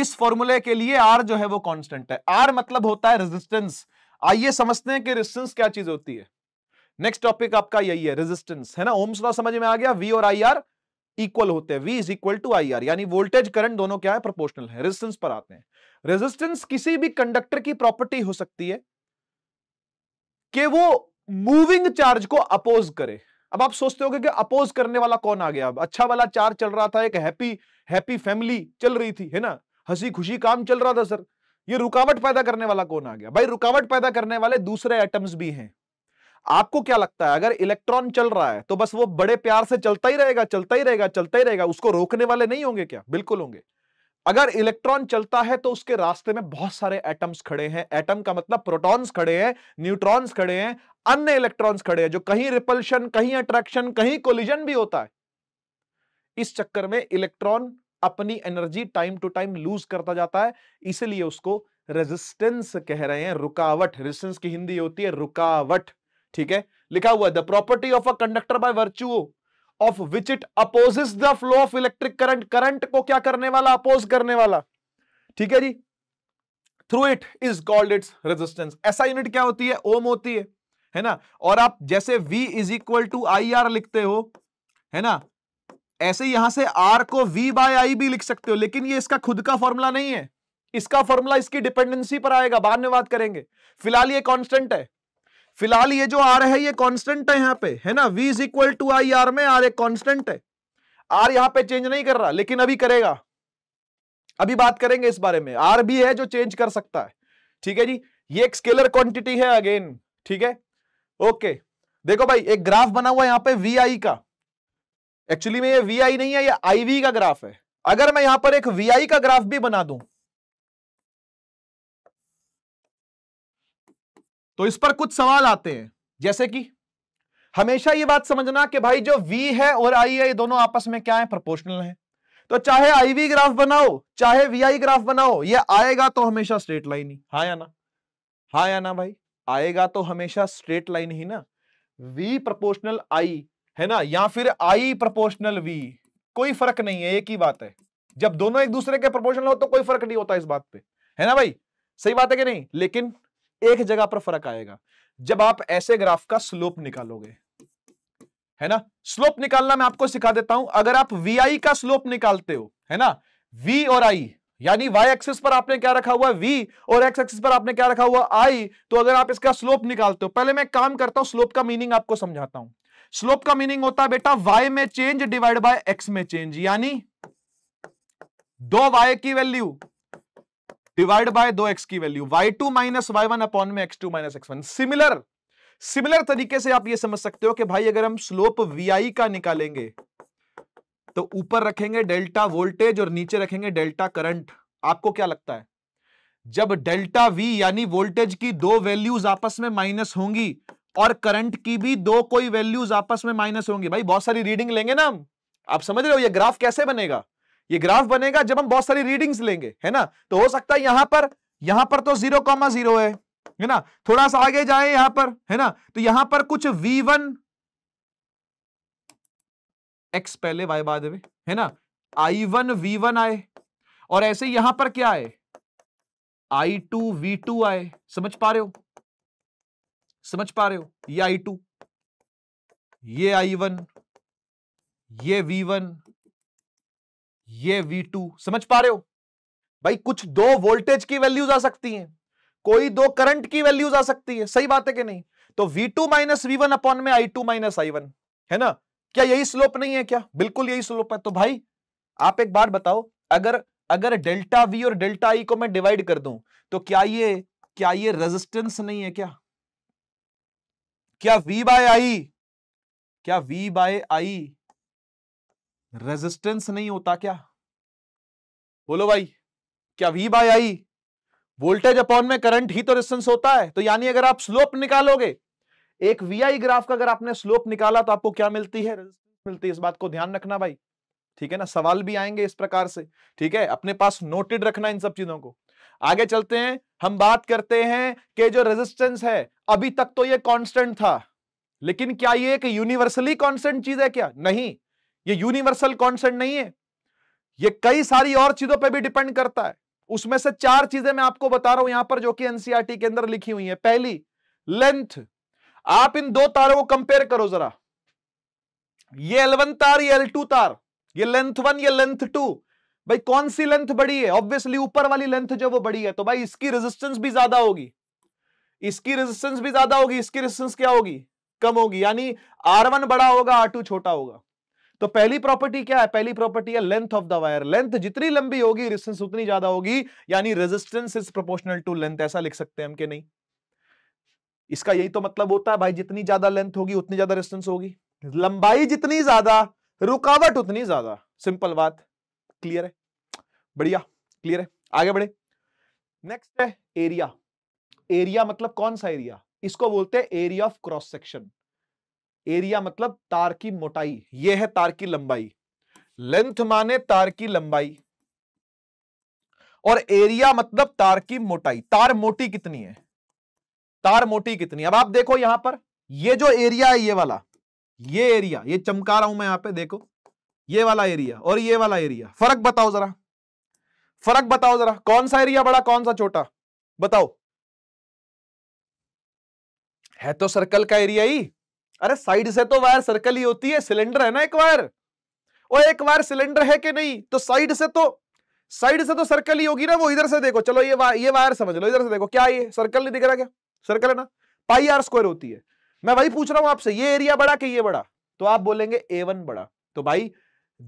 इस फॉर्मूले के लिए R जो है वो कांस्टेंट है R मतलब होता है रेजिस्टेंस आइए समझते हैं कि रेजिस्टेंस क्या चीज होती है नेक्स्ट टॉपिक आपका यही है रेजिस्टेंस है ना ओम्स लॉ समझ में आ गया वी और आई आर इक्वल होते हैं V is equal to I R यानी वोल्टेज करंट दोनों क्या है प्रोपोर्शनल है रेजिस्टेंस पर आते हैं रेजिस्टेंस किसी भी कंडक्टर की प्रॉपर्टी हो सकती है कि वो मूविंग चार्ज को अपोज करे अब आप सोचते होगे कि अपोज करने वाला कौन आ गया अब अच्छा वाला चार्ज चल रहा था एक हैप्पी हैप्पी फैमिली चल रही थी है ना हंसी खुशी काम चल रहा था सर ये रुकावट पैदा करने वाला कौन आ गया भाई रुकावट पैदा करने वाले दूसरे एटम्स भी हैं आपको क्या लगता है अगर इलेक्ट्रॉन चल रहा है तो बस वो बड़े प्यार से चलता ही रहेगा चलता ही रहेगा चलता ही रहेगा उसको रोकने वाले नहीं होंगे क्या बिल्कुल होंगे अगर इलेक्ट्रॉन चलता है तो उसके रास्ते में बहुत सारे एटम्स खड़े हैं एटम का मतलब प्रोटॉन्स खड़े हैं न्यूट्रॉन्स खड़े हैं अन्य इलेक्ट्रॉन्स खड़े हैं जो कहीं रिपल्शन कहीं अट्रैक्शन कहीं कोलिजन भी होता है इस चक्कर में इलेक्ट्रॉन अपनी energy time to time lose करता जाता है इसलिए उसको रेजिस्टेंस कह रहे हैं रुकावट रेजिस्टेंस की हिंदी होती है रुकावट ठीक है लिखा हुआ the property of a conductor by virtue of which it opposes the flow of electric current current को क्या करने वाला अपोज करने वाला ठीक है जी through it is called its resistance ऐसा यूनिट क्या होती है ओम होती है है ना और आप जैसे V is equal to I R लिखते हो है ना ऐसे यहां से R को V बाय आई भी लिख सकते हो लेकिन ये इसका खुद का फॉर्मूला नहीं है इसका फॉर्मूला इसकी डिपेंडेंसी पर आएगा बाद में बात करेंगे फिलहाल ये कांस्टेंट है फिलहाल ये जो आर है ये कांस्टेंट है यहां पे है ना V is equal to I R में आर एक कांस्टेंट है आर यहां पे चेंज नहीं कर रहा लेकिन अभी करेगा अभी बात करेंगे इस बारे में आर भी है जो चेंज कर सकता है ठीक है जी ये एक स्केलर क्वांटिटी है अगेन ठीक है ओके देखो भाई एक ग्राफ बना हुआ यहां पे वी आई का एक्चुअली में ये वी आई नहीं है ये आई वी का ग्राफ है अगर मैं यहां पर एक वी आई का ग्राफ भी बना दूं तो इस पर कुछ सवाल आते हैं जैसे कि हमेशा ये बात समझना कि भाई जो वी है और आई है ये दोनों आपस में क्या है प्रोपोर्शनल है तो चाहे आईवी ग्राफ बनाओ चाहे आई ग्राफ बनाओ ये आएगा तो हमेशा स्ट्रेट लाइन ही हाँ या ना हाँ या ना भाई आएगा तो हमेशा स्ट्रेट लाइन ही ना वी प्रोपोर्शनल आई है ना या फिर आई प्रोपोर्शनल वी कोई फर्क नहीं है एक ही बात है जब दोनों एक दूसरे के प्रोपोर्शनल हो तो कोई फर्क नहीं होता इस बात पे है ना भाई सही बात है कि नहीं लेकिन एक जगह पर फर्क आएगा जब आप ऐसे ग्राफ का स्लोप निकालोगे है ना स्लोप निकालना मैं आपको सिखा देता हूं अगर आप वी का स्लोप निकालते हो है ना वी और आई यानी y एक्सिस पर आपने क्या रखा हुआ v और x एक्सिस पर आपने क्या रखा हुआ i तो अगर आप इसका स्लोप निकालते हो पहले मैं काम करता हूं स्लोप का मीनिंग आपको समझाता हूं स्लोप का मीनिंग होता है बेटा y में चेंज डिवाइड बाय x में चेंज यानी दो y की वैल्यू डिवाइड बाय दो एक्स की value y two minus y one upon में x two minus x one similar similar तरीके से आप ये समझ सकते हो कि भाई अगर हम स्लोप वी का निकालेंगे तो ऊपर रखेंगे डेल्टा वोल्टेज और नीचे रखेंगे डेल्टा करंट आपको क्या लगता है जब डेल्टा वी यानी वोल्टेज की दो वैल्यूज आपस में माइनस होंगी और करंट की भी दो कोई वैल्यूज आपस में माइनस होंगी भाई बहुत सारी रीडिंग लेंगे ना हम आप समझ रहे हो ये ग्राफ कैसे बनेगा ये ग्राफ बनेगा जब हम बहुत सारी रीडिंग्स लेंगे है ना तो हो सकता है यहां पर यहां पर तो जीरो कॉमा जीरो है है ना थोड़ा सा आगे जाए यहां पर है ना तो यहां पर कुछ वी वन एक्स पहले वाई बाद में है ना आई वन वी वन आए और ऐसे यहां पर क्या आए आई टू वी टू आए समझ पा रहे हो समझ पा रहे हो ये आई टू ये आई वन ये वी वन ये V2 समझ पा रहे हो भाई कुछ दो वोल्टेज की वैल्यूज आ सकती हैं कोई दो करंट की वैल्यूज आ सकती है सही बात है कि नहीं तो V2 two minus V one upon में I two minus I one है ना क्या यही स्लोप नहीं है क्या बिल्कुल यही स्लोप है तो भाई आप एक बार बताओ अगर अगर डेल्टा V और डेल्टा आई को मैं डिवाइड कर दूं तो क्या ये क्या ये रेजिस्टेंस नहीं है क्या क्या V बाय आई क्या V बाय आई रेजिस्टेंस नहीं होता क्या बोलो भाई क्या V by I voltage upon में करंट ही तो रेजिस्टेंस होता है तो यानी अगर आप स्लोप निकालोगे एक वीआई ग्राफ का अगर आपने स्लोप निकाला तो आपको क्या मिलती है मिलती है इस बात को ध्यान रखना भाई ठीक है ना सवाल भी आएंगे इस प्रकार से ठीक है अपने पास नोटेड रखना इन सब चीजों को आगे चलते हैं हम बात करते हैं कि जो रेजिस्टेंस है अभी तक तो ये कांस्टेंट था लेकिन क्या ये एक यूनिवर्सली कांस्टेंट चीज है क्या नहीं ये यूनिवर्सल कॉन्सेंट नहीं है ये कई सारी और चीजों पे भी डिपेंड करता है उसमें से चार चीजें मैं आपको बता रहा हूं यहां पर जो कि एनसीआरटी e के अंदर लिखी हुई है पहली लेंथ आप इन दो तारों को कंपेयर करो जरा ये L1 तार ये L2 तार ये लेंथ वन ये लेंथ टू भाई कौन सी लेंथ बड़ी है ऑब्वियसली ऊपर वाली लेंथ जो वो बड़ी है तो भाई इसकी रेजिस्टेंस भी ज्यादा होगी इसकी रेजिस्टेंस भी ज्यादा होगी इसकी रेजिस्टेंस क्या होगी कम होगी यानी R1 बड़ा होगा R2 छोटा होगा तो पहली प्रॉपर्टी क्या है पहली प्रॉपर्टी है length of the wire length जितनी लंबी होगी रेजिस्टेंस उतनी ज्यादा होगी यानी resistance is proportional to length ऐसा लिख सकते हैं हम के नहीं इसका यही तो मतलब होता है भाई जितनी ज्यादा लेंथ होगी उतनी ज्यादा रेजिस्टेंस होगी लंबाई जितनी ज्यादा रुकावट उतनी ज्यादा सिंपल बात क्लियर है बढ़िया क्लियर है आगे बढ़े नेक्स्ट है एरिया एरिया मतलब कौन सा एरिया इसको बोलते हैं area of cross section area मतलब तार की मोटाई ये है तार की लंबाई लेंथ माने तार की लंबाई और एरिया मतलब तार की मोटाई तार मोटी कितनी है तार मोटी कितनी अब आप देखो यहां पर ये जो एरिया है ये वाला ये एरिया ये चमका रहा हूं मैं यहां पे देखो ये वाला एरिया और ये वाला एरिया फर्क बताओ जरा फर्क बताओ जरा कौन सा एरिया बड़ा कौन सा छोटा बताओ है तो सर्कल का एरिया ही अरे साइड से तो वायर सर्कल ही होती है सिलेंडर है ना एक वायर और एक वायर सिलेंडर है कि नहीं तो साइड से तो साइड से तो सर्कल ही होगी ना वो इधर से देखो चलो ये वा, ये वायर समझ लो इधर से देखो क्या ये सर्कल नहीं दिख रहा क्या सर्कल है ना पाई आर स्क्वायर होती है मैं वही पूछ रहा हूं आपसे ये एरिया बड़ा कि ये बड़ा तो आप बोलेंगे ए वन बड़ा तो भाई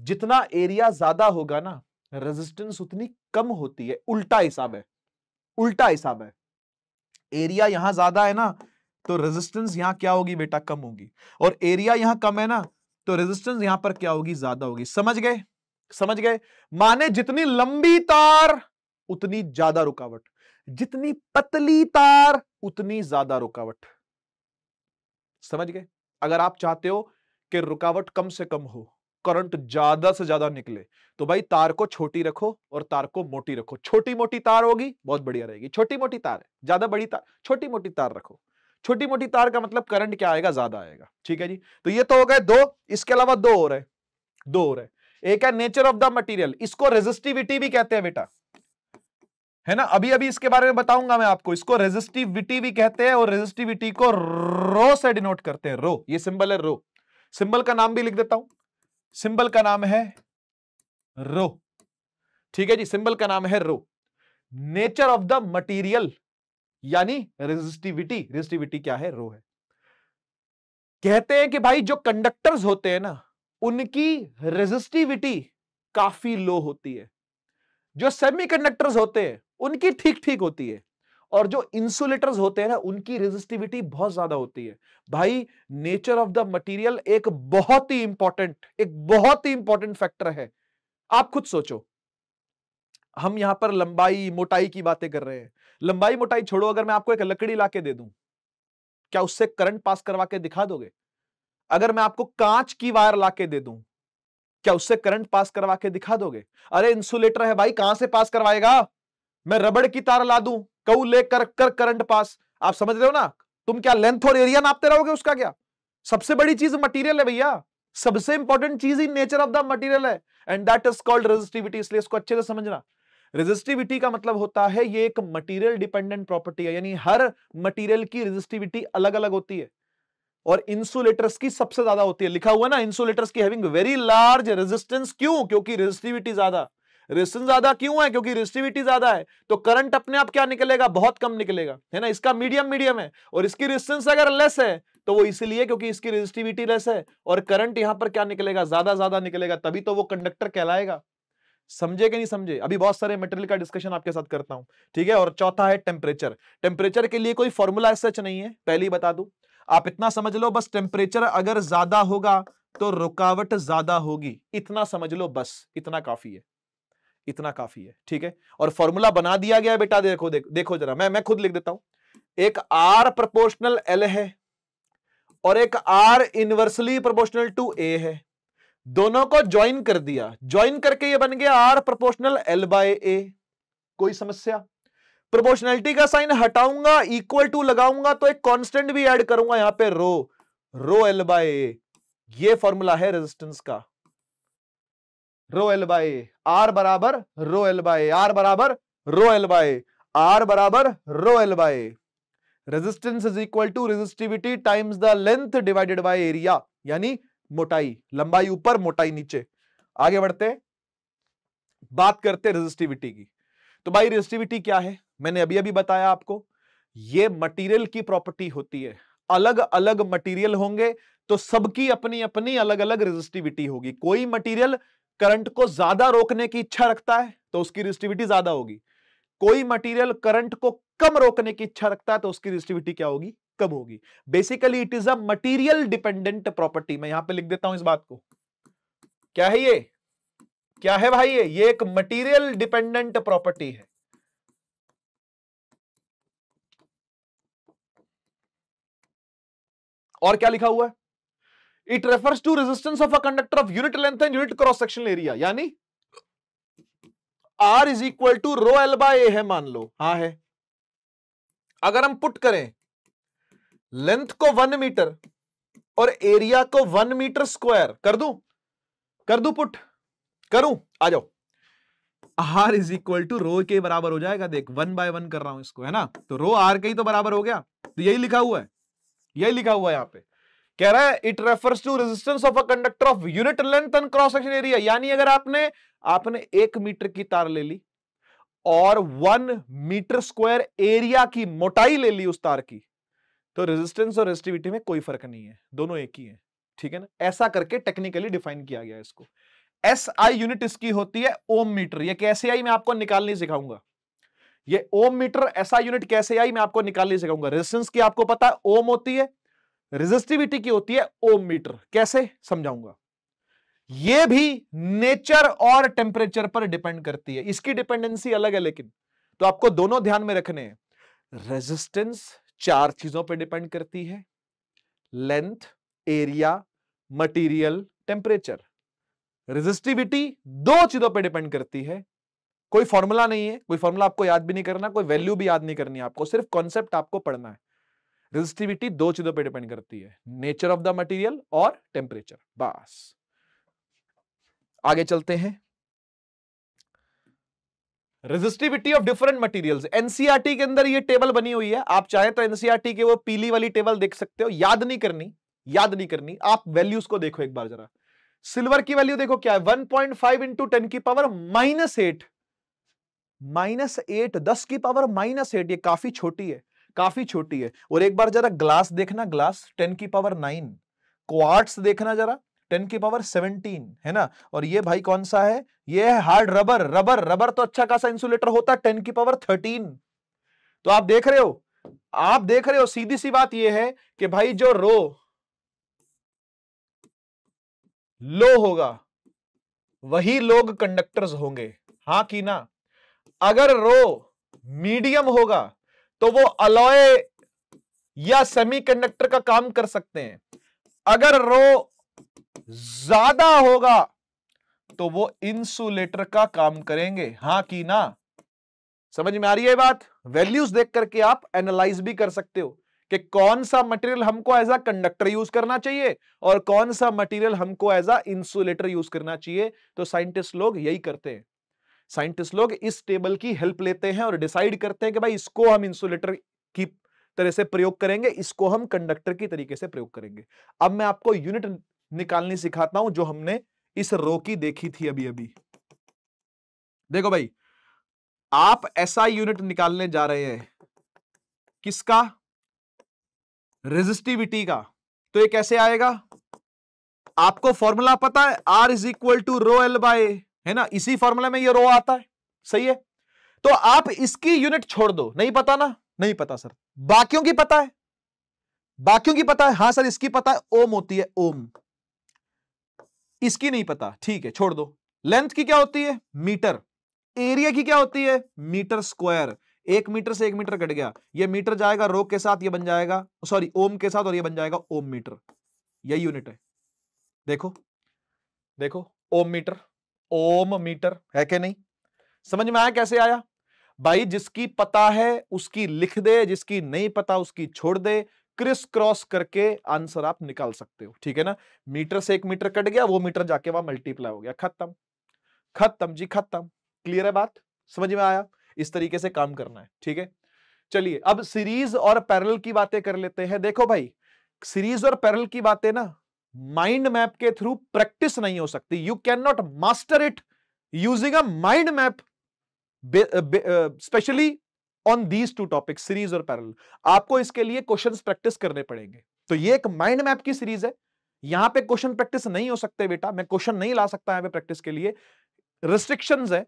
जितना एरिया ज्यादा होगा ना रेजिस्टेंस उतनी कम होती है उल्टा हिसाब है उल्टा हिसाब है एरिया यहां ज्यादा है ना तो रेजिस्टेंस यहां क्या होगी बेटा कम होगी और एरिया यहां कम है ना तो रेजिस्टेंस यहां पर क्या होगी ज्यादा होगी समझ गए समझ गए माने जितनी लंबी तार उतनी ज्यादा रुकावट जितनी पतली तार उतनी ज्यादा रुकावट समझ गए अगर आप चाहते हो कि रुकावट कम से कम हो करंट ज्यादा से ज्यादा निकले तो भाई तार को छोटी रखो और तार को मोटी रखो छोटी मोटी तार होगी बहुत बढ़िया रहेगी छोटी मोटी तार ज्यादा बड़ी तार छोटी मोटी तार रखो छोटी मोटी तार का मतलब करंट क्या आएगा ज्यादा आएगा ठीक है जी तो ये तो हो गए दो इसके अलावा दो और है दो और है एक है नेचर ऑफ द मटेरियल इसको रेजिस्टिविटी भी कहते हैं बेटा है ना अभी अभी इसके बारे में बताऊंगा मैं आपको इसको रेजिस्टिविटी भी कहते हैं और रेजिस्टिविटी को रो से डिनोट करते हैं रो ये सिंबल है रो सिंबल का नाम भी लिख देता हूं सिंबल का नाम है रो ठीक है जी सिंबल का नाम है rho nature of the material यानी रेजिस्टिविटी रेजिस्टिविटी क्या है रो है कहते हैं कि भाई जो कंडक्टर्स होते हैं ना उनकी रेजिस्टिविटी काफी लो होती है जो सेमीकंडक्टर्स होते हैं उनकी ठीक ठीक होती है और जो इंसुलेटर्स होते हैं ना उनकी रेजिस्टिविटी बहुत ज्यादा होती है भाई नेचर ऑफ द मटेरियल एक बहुत ही इंपॉर्टेंट एक बहुत ही इंपॉर्टेंट फैक्टर है आप खुद सोचो हम यहां पर लंबाई मोटाई की बातें कर रहे हैं लंबाई मोटाई छोड़ो अगर मैं आपको एक लकड़ी ला दे दूं क्या उससे करंट पास करवा के दिखा दोगे अगर मैं आपको कांच की वायर ला दे दूं क्या उससे करंट पास करवा के दिखा दोगे अरे इंसुलेटर है भाई कहां से पास करवाएगा मैं रबड़ की तार ला दूं कऊ ले कर कर करंट पास आप समझ रहे हो ना तुम क्या लेंथ और एरिया नापते रहोगे उसका क्या सबसे बड़ी चीज मटेरियल है भैया सबसे इंपॉर्टेंट चीज ही नेचर ऑफ द मटेरियल है and that is called resistivity इसलिए इसको अच्छे से समझना रेजिस्टिविटी का मतलब होता है ये एक मटेरियल डिपेंडेंट प्रॉपर्टी है यानी हर मटेरियल की रेजिस्टिविटी अलग अलग होती है और इंसुलेटर्स की सबसे ज्यादा होती है लिखा हुआ ना इंसुलेटर्स की हैविंग वेरी लार्ज रेजिस्टेंस क्यों क्योंकि रेजिस्टिविटी ज्यादा रेजिस्टेंस ज्यादा क्यों है क्योंकि रेजिस्टिविटी ज्यादा है तो करंट अपने आप क्या निकलेगा बहुत कम निकलेगा है ना इसका मीडियम मीडियम है और इसकी रेजिस्टेंस अगर लेस है तो वो इसीलिए क्योंकि इसकी रेजिस्टिविटी लेस है और करंट यहां पर क्या निकलेगा ज्यादा ज्यादा निकलेगा तभी तो वो कंडक्टर कहलाएगा समझे कि नहीं समझे अभी बहुत सारे मटेरियल का डिस्कशन आपके साथ करता हूं ठीक है और चौथा है टेम्परेचर टेम्परेचर के लिए कोई फॉर्मूला सच नहीं है पहले ही बता दू आप इतना समझ लो बस टेम्परेचर अगर ज्यादा होगा तो रुकावट ज्यादा होगी इतना समझ लो बस इतना काफी है इतना काफी है ठीक है और फॉर्मूला बना दिया गया बेटा देखो देखो, देखो जरा मैं मैं खुद लिख देता हूं एक आर प्रपोर्शनल एल है और एक R inversely proportional to A है दोनों को ज्वाइन कर दिया ज्वाइन करके ये बन गया R proportional L by A कोई समस्या प्रोपोर्शनलिटी का साइन हटाऊंगा इक्वल टू लगाऊंगा तो एक कांस्टेंट भी ऐड करूंगा यहां पे रो रो एल बाय ए ये फॉर्मूला है रेजिस्टेंस का rho L by A R बराबर रो एल बाय आर बराबर रो एल बाय आर बराबर rho L by resistance is equal to resistivity times the length divided by area यानी मोटाई लंबाई ऊपर मोटाई नीचे आगे बढ़ते बात करते रेजिस्टिविटी की तो भाई रेजिस्टिविटी क्या है मैंने अभी अभी बताया आपको ये मटेरियल की प्रॉपर्टी होती है अलग अलग मटेरियल होंगे तो सबकी अपनी अपनी अलग अलग रेजिस्टिविटी होगी कोई मटेरियल करंट को ज्यादा रोकने की इच्छा रखता है तो उसकी रेजिस्टिविटी ज्यादा होगी कोई मटेरियल करंट को कम रोकने की इच्छा रखता है तो उसकी रेजिस्टिविटी क्या होगी कब होगी basically it is a material dependent property मैं यहां पे लिख देता हूं इस बात को क्या है ये क्या है भाई ये ये एक मटीरियल डिपेंडेंट प्रॉपर्टी है और क्या लिखा हुआ है it refers to resistance of a conductor of unit length and unit cross section area यानी R is equal to rho L by A है मान लो हा है अगर हम पुट करें लेंथ को वन मीटर और एरिया को वन मीटर स्क्वायर कर दू कर दू पुट करूं आ जाओ R is equal to rho के बराबर हो जाएगा देख वन बाय वन कर रहा हूं इसको है ना तो रो आर के ही तो बराबर हो गया तो यही लिखा हुआ है यही लिखा हुआ है यहां पे कह रहा है it refers to resistance of a conductor of unit length and cross section area यानी अगर आपने आपने एक मीटर की तार ले ली और वन मीटर स्क्वायर एरिया की मोटाई ले ली उस तार की तो रेजिस्टेंस और रेजिस्टिविटी में कोई फर्क नहीं है दोनों एक ही है ठीक है ना ऐसा करके टेक्निकली डिफाइन किया गया इसको एस आई यूनिट इसकी होती है ओम मीटर यह कैसे आई मैं आपको निकालनी सिखाऊंगा ये ओम मीटर ऐसा यूनिट कैसे आई मैं आपको निकालनी सिखाऊंगा रेजिस्टेंस की आपको पता है ओम होती है रेजिस्टिविटी की होती है ओम मीटर कैसे समझाऊंगा ये भी नेचर और टेम्परेचर पर डिपेंड करती है इसकी डिपेंडेंसी अलग है लेकिन तो आपको दोनों ध्यान में रखने हैं रेजिस्टेंस चार चीजों पर डिपेंड करती है length area material temperature resistivity दो चीजों पर डिपेंड करती है कोई फॉर्मूला नहीं है कोई फॉर्मूला आपको याद भी नहीं करना कोई वैल्यू भी याद नहीं करनी आपको सिर्फ कॉन्सेप्ट आपको पढ़ना है रेजिस्टिविटी दो चीजों पर डिपेंड करती है नेचर ऑफ द मटीरियल और टेम्परेचर बस आगे चलते हैं resistivity of different materials NCERT के अंदर ये टेबल बनी हुई है आप चाहे तो एनसीआरटी e के वो पीली वाली टेबल देख सकते हो याद नहीं करनी याद नहीं करनी आप वैल्यूज को देखो एक बार जरा सिल्वर की वैल्यू देखो क्या है one point five into ten की power minus eight minus eight दस की पावर माइनस एट ये काफी छोटी है काफी छोटी है और एक बार जरा ग्लास देखना ग्लास टेन की पावर नाइन क्वार्ट्स देखना जरा टेन की पावर सेवनटीन है ना और ये भाई कौन सा है ये है हार्ड रबर रबर रबर तो अच्छा खासा इंसुलेटर होता है टेन की पावर थर्टीन तो आप देख रहे हो आप देख रहे हो सीधी सी बात ये है कि भाई जो रो लो होगा वही लोग कंडक्टर्स होंगे हाँ कि ना अगर रो मीडियम होगा तो वो अलॉय या सेमीकंडक्टर का काम कर सकते हैं अगर रो ज्यादा होगा तो वो इंसुलेटर का काम करेंगे हाँ कि ना समझ में आ रही है बात वैल्यूज देख करके आप एनालाइज भी कर सकते हो कि कौन सा मटेरियल हमको एज अ कंडक्टर यूज करना चाहिए और कौन सा मटेरियल हमको एज अ इंसुलेटर यूज करना चाहिए तो साइंटिस्ट लोग यही करते हैं साइंटिस्ट लोग इस टेबल की हेल्प लेते हैं और डिसाइड करते हैं कि भाई इसको हम इंसुलेटर की तरह से प्रयोग करेंगे इसको हम कंडक्टर की तरीके से प्रयोग करेंगे अब मैं आपको यूनिट निकालनी सिखाता हूं जो हमने इस रो की देखी थी अभी अभी देखो भाई आप ऐसा यूनिट निकालने जा रहे हैं किसका रेजिस्टिविटी का तो ये कैसे आएगा आपको फॉर्मूला पता है R is equal to rho L by है ना इसी फॉर्मूला में ये रो आता है सही है तो आप इसकी यूनिट छोड़ दो नहीं पता ना नहीं पता सर बाकियों की पता है बाकियों की पता है हाँ सर इसकी पता है ओम होती है ओम इसकी नहीं पता ठीक है छोड़ दो लेंथ की क्या होती है मीटर एरिया की क्या होती है मीटर स्क्वायर एक मीटर से एक मीटर कट गया ये मीटर जाएगा रोक के साथ ये बन जाएगा सॉरी ओम के साथ और ये बन जाएगा ओम मीटर ये यूनिट है देखो देखो ओम मीटर ओम मीटर है क्या नहीं समझ में आया कैसे आया भाई जिसकी पता है उसकी लिख दे जिसकी नहीं पता उसकी छोड़ दे क्रिस क्रॉस करके आंसर आप निकाल सकते हो ठीक है ना मीटर से एक मीटर कट गया वो मीटर जाके वहां मल्टीप्लाई हो गया खत्म खत्म जी खत्म क्लियर है बात समझ में आया इस तरीके से काम करना है ठीक है चलिए अब सीरीज और पैरल की बातें कर लेते हैं देखो भाई सीरीज और पैरल की बातें ना माइंड मैप के थ्रू प्रैक्टिस नहीं हो सकती you can not master it using a mind map specially on these two topic series और पैरल आपको इसके लिए क्वेश्चन प्रैक्टिस करने पड़ेंगे तो ये एक माइंड मैप की सीरीज है यहां पे क्वेश्चन प्रैक्टिस नहीं हो सकते बेटा मैं क्वेश्चन नहीं ला सकता यहां पे प्रैक्टिस के लिए रिस्ट्रिक्शंस है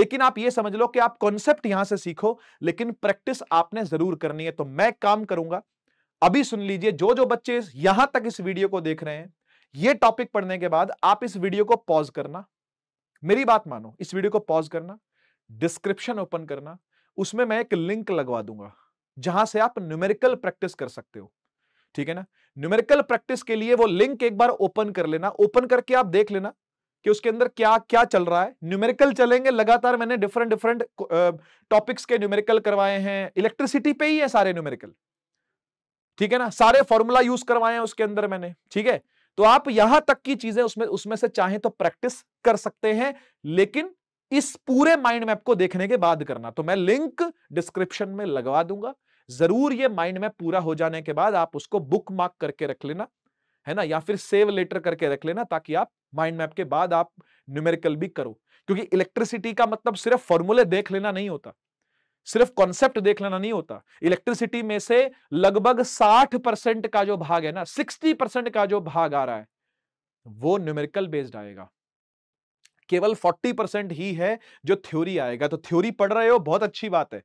लेकिन आप ये समझ लो कि आप कॉन्सेप्ट यहां से सीखो लेकिन प्रैक्टिस आपने जरूर करनी है तो मैं काम करूंगा अभी सुन लीजिए जो जो बच्चे यहां तक इस वीडियो को देख रहे हैं ये टॉपिक पढ़ने के बाद आप इस वीडियो को पॉज करना मेरी बात मानो इस वीडियो को पॉज करना डिस्क्रिप्शन ओपन करना उसमें मैं एक लिंक लगवा दूंगा जहां से आप न्यूमेरिकल प्रैक्टिस कर सकते हो ठीक है ना न्यूमेरिकल प्रैक्टिस के लिए वो लिंक एक बार ओपन कर लेना ओपन करके आप देख लेना कि उसके अंदर क्या क्या चल रहा है न्यूमेरिकल चलेंगे लगातार मैंने डिफरेंट डिफरेंट टॉपिक्स के न्यूमेरिकल करवाए हैं इलेक्ट्रिसिटी पे ही है सारे न्यूमेरिकल ठीक है ना सारे फॉर्मूला यूज करवाए हैं उसके अंदर मैंने ठीक है तो आप यहां तक की चीजें उसमें उसमें से चाहें तो प्रैक्टिस कर सकते हैं लेकिन इस पूरे माइंड मैप को देखने के बाद करना तो मैं लिंक डिस्क्रिप्शन में लगवा दूंगा जरूर ये माइंड मैप पूरा हो जाने के बाद आप उसको बुक मार्क करके रख लेना है ना या फिर सेव लेटर करके रख लेना ताकि आप माइंड मैप के बाद आप न्यूमेरिकल भी करो क्योंकि इलेक्ट्रिसिटी का मतलब सिर्फ फॉर्मूले देख लेना नहीं होता सिर्फ कॉन्सेप्ट देख लेना नहीं होता इलेक्ट्रिसिटी में से लगभग 60 परसेंट का जो भाग है ना 60 परसेंट का जो भाग आ रहा है वो न्यूमेरिकल बेस्ड आएगा केवल 40 परसेंट ही है जो थ्योरी आएगा तो थ्योरी पढ़ रहे हो बहुत अच्छी बात है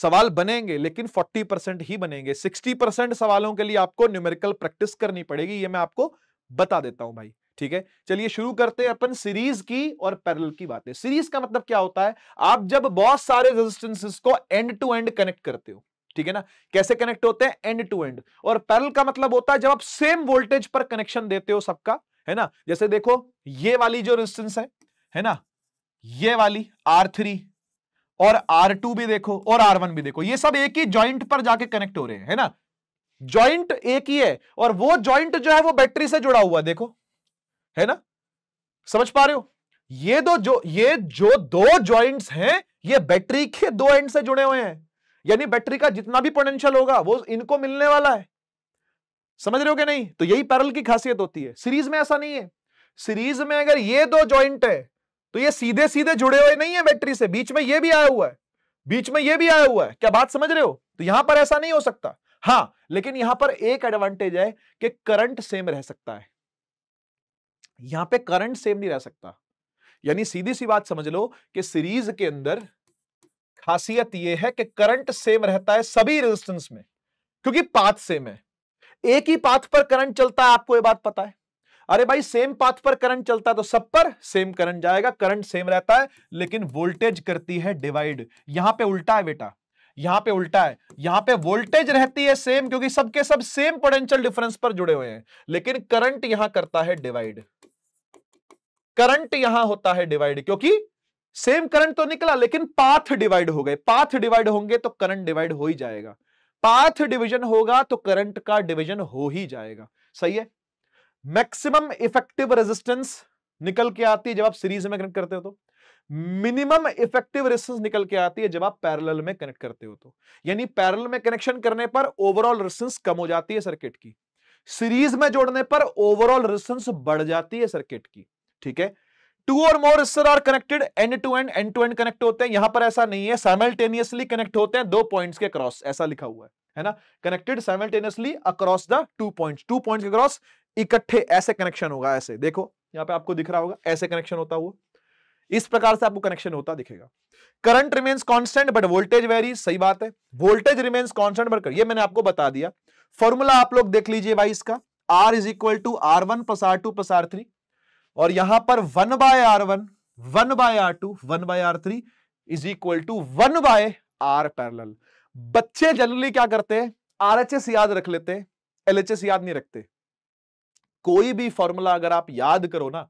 सवाल बनेंगे लेकिन 40 परसेंट ही बनेंगे 60 परसेंट सवालों के लिए आपको न्यूमेरिकल प्रैक्टिस करनी पड़ेगी ये मैं आपको बता देता हूं भाई ठीक है चलिए शुरू करते हैं अपन सीरीज की और पैरल की बातें सीरीज का मतलब क्या होता है आप जब बहुत सारे रेजिस्टेंसेस को एंड टू एंड कनेक्ट करते हो ठीक है ना कैसे कनेक्ट होते हैं एंड टू एंड और पैरल का मतलब होता है जब आप सेम वोल्टेज पर कनेक्शन देते हो सबका है ना जैसे देखो ये वाली जो रेजिस्टेंस है है ना ये वाली आर थ्री और आर टू भी देखो और आर वन भी देखो ये सब एक ही ज्वाइंट पर जाके कनेक्ट हो रहे हैं है ना ज्वाइंट एक ही है और वो ज्वाइंट जो है वो बैटरी से जुड़ा हुआ देखो है ना समझ पा रहे हो ये दो जो ये जो दो ज्वाइंट्स हैं ये बैटरी के दो एंड से जुड़े हुए हैं यानी बैटरी का जितना भी पोटेंशियल होगा वो इनको मिलने वाला है समझ रहे हो क्या नहीं तो यही पैरल की खासियत होती है सीरीज में ऐसा नहीं है सीरीज में अगर ये दो ज्वाइंट है तो ये सीधे सीधे जुड़े हुए नहीं है बैटरी से बीच में ये भी आया हुआ है बीच में ये भी आया हुआ है क्या बात समझ रहे हो तो यहां पर ऐसा नहीं हो सकता हाँ लेकिन यहां पर एक एडवांटेज है कि करंट सेम रह सकता है यहां पे करंट सेम नहीं रह सकता यानी सीधी सी बात समझ लो कि सीरीज के अंदर खासियत यह है कि करंट सेम रहता है सभी रेजिस्टेंस में क्योंकि पाथ सेम है एक ही पाथ पर करंट चलता है आपको ये बात पता है अरे भाई सेम पाथ पर करंट चलता है तो सब पर सेम करंट जाएगा करंट सेम रहता है लेकिन वोल्टेज करती है डिवाइड यहां पे उल्टा है बेटा यहां पे उल्टा है यहां पे वोल्टेज रहती है सेम क्योंकि सबके सब सेम पोटेंशियल डिफरेंस पर जुड़े हुए हैं लेकिन करंट यहां करता है डिवाइड करंट यहां होता है डिवाइड क्योंकि सेम करंट तो निकला लेकिन पाथ डिवाइड हो गए पाथ डिवाइड होंगे तो करंट डिवाइड हो ही जाएगा पाथ डिवीजन होगा तो करंट का डिवीजन हो ही जाएगा सही है मैक्सिमम इफेक्टिव रेजिस्टेंस निकल के आती है जब आप सीरीज में कनेक्ट करते हो तो मिनिमम इफेक्टिव रेजिस्टेंस निकल के आती है जब आप पैरेलल में कनेक्ट करते हो तो यानी पैरेलल में कनेक्शन करने पर ओवरऑल रेजिस्टेंस कम हो जाती है सर्किट की सीरीज में जोड़ने पर ओवरऑल रेजिस्टेंस बढ़ जाती है सर्किट की ठीक है two or more resistor are connected end to end end to end connect होते हैं यहां पर ऐसा नहीं है साइमल्टेनियसली कनेक्ट होते हैं दो पॉइंट्स के क्रॉस ऐसा लिखा हुआ है है ना connected simultaneously across the two point two point के क्रॉस इकट्ठे ऐसे कनेक्शन होगा ऐसे देखो यहाँ पे आपको दिख रहा होगा ऐसे कनेक्शन होता हुआ इस प्रकार से आपको कनेक्शन होता दिखेगा current remains constant but voltage vary सही बात है वोल्टेज रिमेन्स कॉन्स्टेंट बट ये मैंने आपको बता दिया फॉर्मूला आप लोग देख लीजिए भाई इसका R is equal to R one plus R two plus R three और यहां पर one by R one one by R two one by R three is equal to one by R parallel बच्चे generally क्या करते हैं RHS याद रख लेते एलएचएस याद नहीं रखते कोई भी फॉर्मूला अगर आप याद करो ना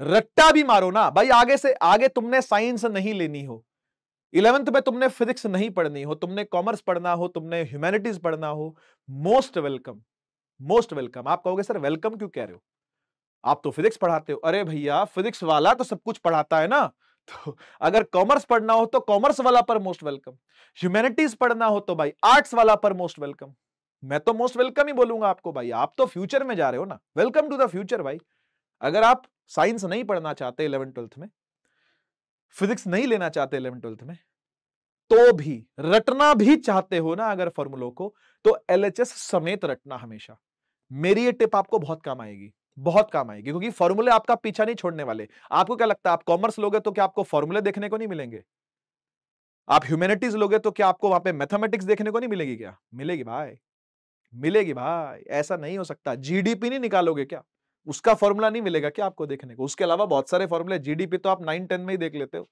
रट्टा भी मारो ना भाई आगे से आगे तुमने साइंस नहीं लेनी हो इलेवेंथ में तुमने फिजिक्स नहीं पढ़नी हो तुमने कॉमर्स पढ़ना हो तुमने ह्यूमैनिटीज पढ़ना हो मोस्ट वेलकम मोस्ट वेलकम आप कहोगे सर वेलकम क्यों कह रहे हो आप तो फिजिक्स पढ़ाते हो अरे भैया फिजिक्स वाला तो सब कुछ पढ़ाता है ना तो अगर कॉमर्स पढ़ना हो तो कॉमर्स वाला पर मोस्ट वेलकम ह्यूमैनिटीज पढ़ना हो तो भाई आर्ट्स वाला पर मोस्ट वेलकम मैं तो मोस्ट वेलकम ही बोलूंगा आपको भाई आप तो फ्यूचर में जा रहे हो ना वेलकम टू द फ्यूचर भाई अगर आप साइंस नहीं पढ़ना चाहते इलेवन ट्वेल्थ में फिजिक्स नहीं लेना चाहते इलेवन ट्वेल्थ में तो भी रटना भी चाहते हो ना अगर फॉर्मुलों को तो एल समेत रटना हमेशा मेरी ये टिप आपको बहुत काम आएगी बहुत काम आएगी क्योंकि फॉर्मूले आपका पीछा नहीं छोड़ने वाले आपको क्या लगता है आप कॉमर्स लोगे तो क्या आपको फॉर्मूले देखने को नहीं मिलेंगे आप ह्यूमैनिटीज लोगे तो क्या आपको वहां पे मैथमेटिक्स देखने को नहीं मिलेगी क्या मिलेगी भाई मिलेगी भाई ऐसा नहीं हो सकता जीडीपी नहीं निकालोगे क्या उसका फॉर्मूला नहीं मिलेगा क्या आपको देखने को उसके अलावा बहुत सारे फॉर्मूले जीडीपी तो आप नाइन टेन में ही देख लेते हो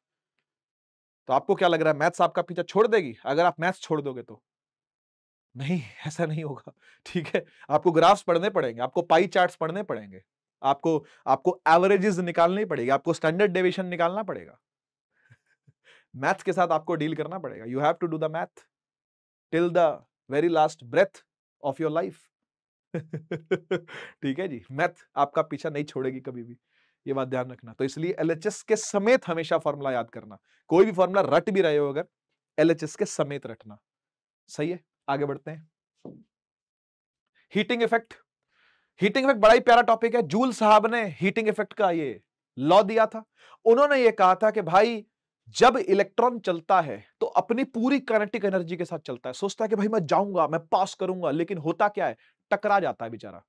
तो आपको क्या लग रहा है मैथ्स आपका पीछा छोड़ देगी अगर आप मैथ्स छोड़ दोगे तो नहीं ऐसा नहीं होगा ठीक है आपको ग्राफ्स पढ़ने पड़ेंगे आपको पाई चार्ट्स पढ़ने पड़ेंगे आपको आपको एवरेजेस निकालने पड़ेगी आपको स्टैंडर्ड डेविएशन निकालना पड़ेगा मैथ्स के साथ आपको डील करना पड़ेगा you have to do the math till the very last breath of your life ठीक है जी मैथ आपका पीछा नहीं छोड़ेगी कभी भी ये बात ध्यान रखना तो इसलिए एल के समेत हमेशा फॉर्मूला याद करना कोई भी फॉर्मूला रट भी रहे हो अगर एल के समेत रटना सही है आगे बढ़ते हैं हीटिंग इफेक्ट हीटिंग इफेक्ट बड़ा ही प्यारा टॉपिक है जूल साहब ने हीटिंग इफेक्ट का ये लॉ दिया था उन्होंने ये कहा था कि भाई जब इलेक्ट्रॉन चलता है तो अपनी पूरी कनेक्टिक एनर्जी के साथ चलता है सोचता है कि भाई मैं जाऊंगा मैं पास करूंगा लेकिन होता क्या है टकरा जाता है बेचारा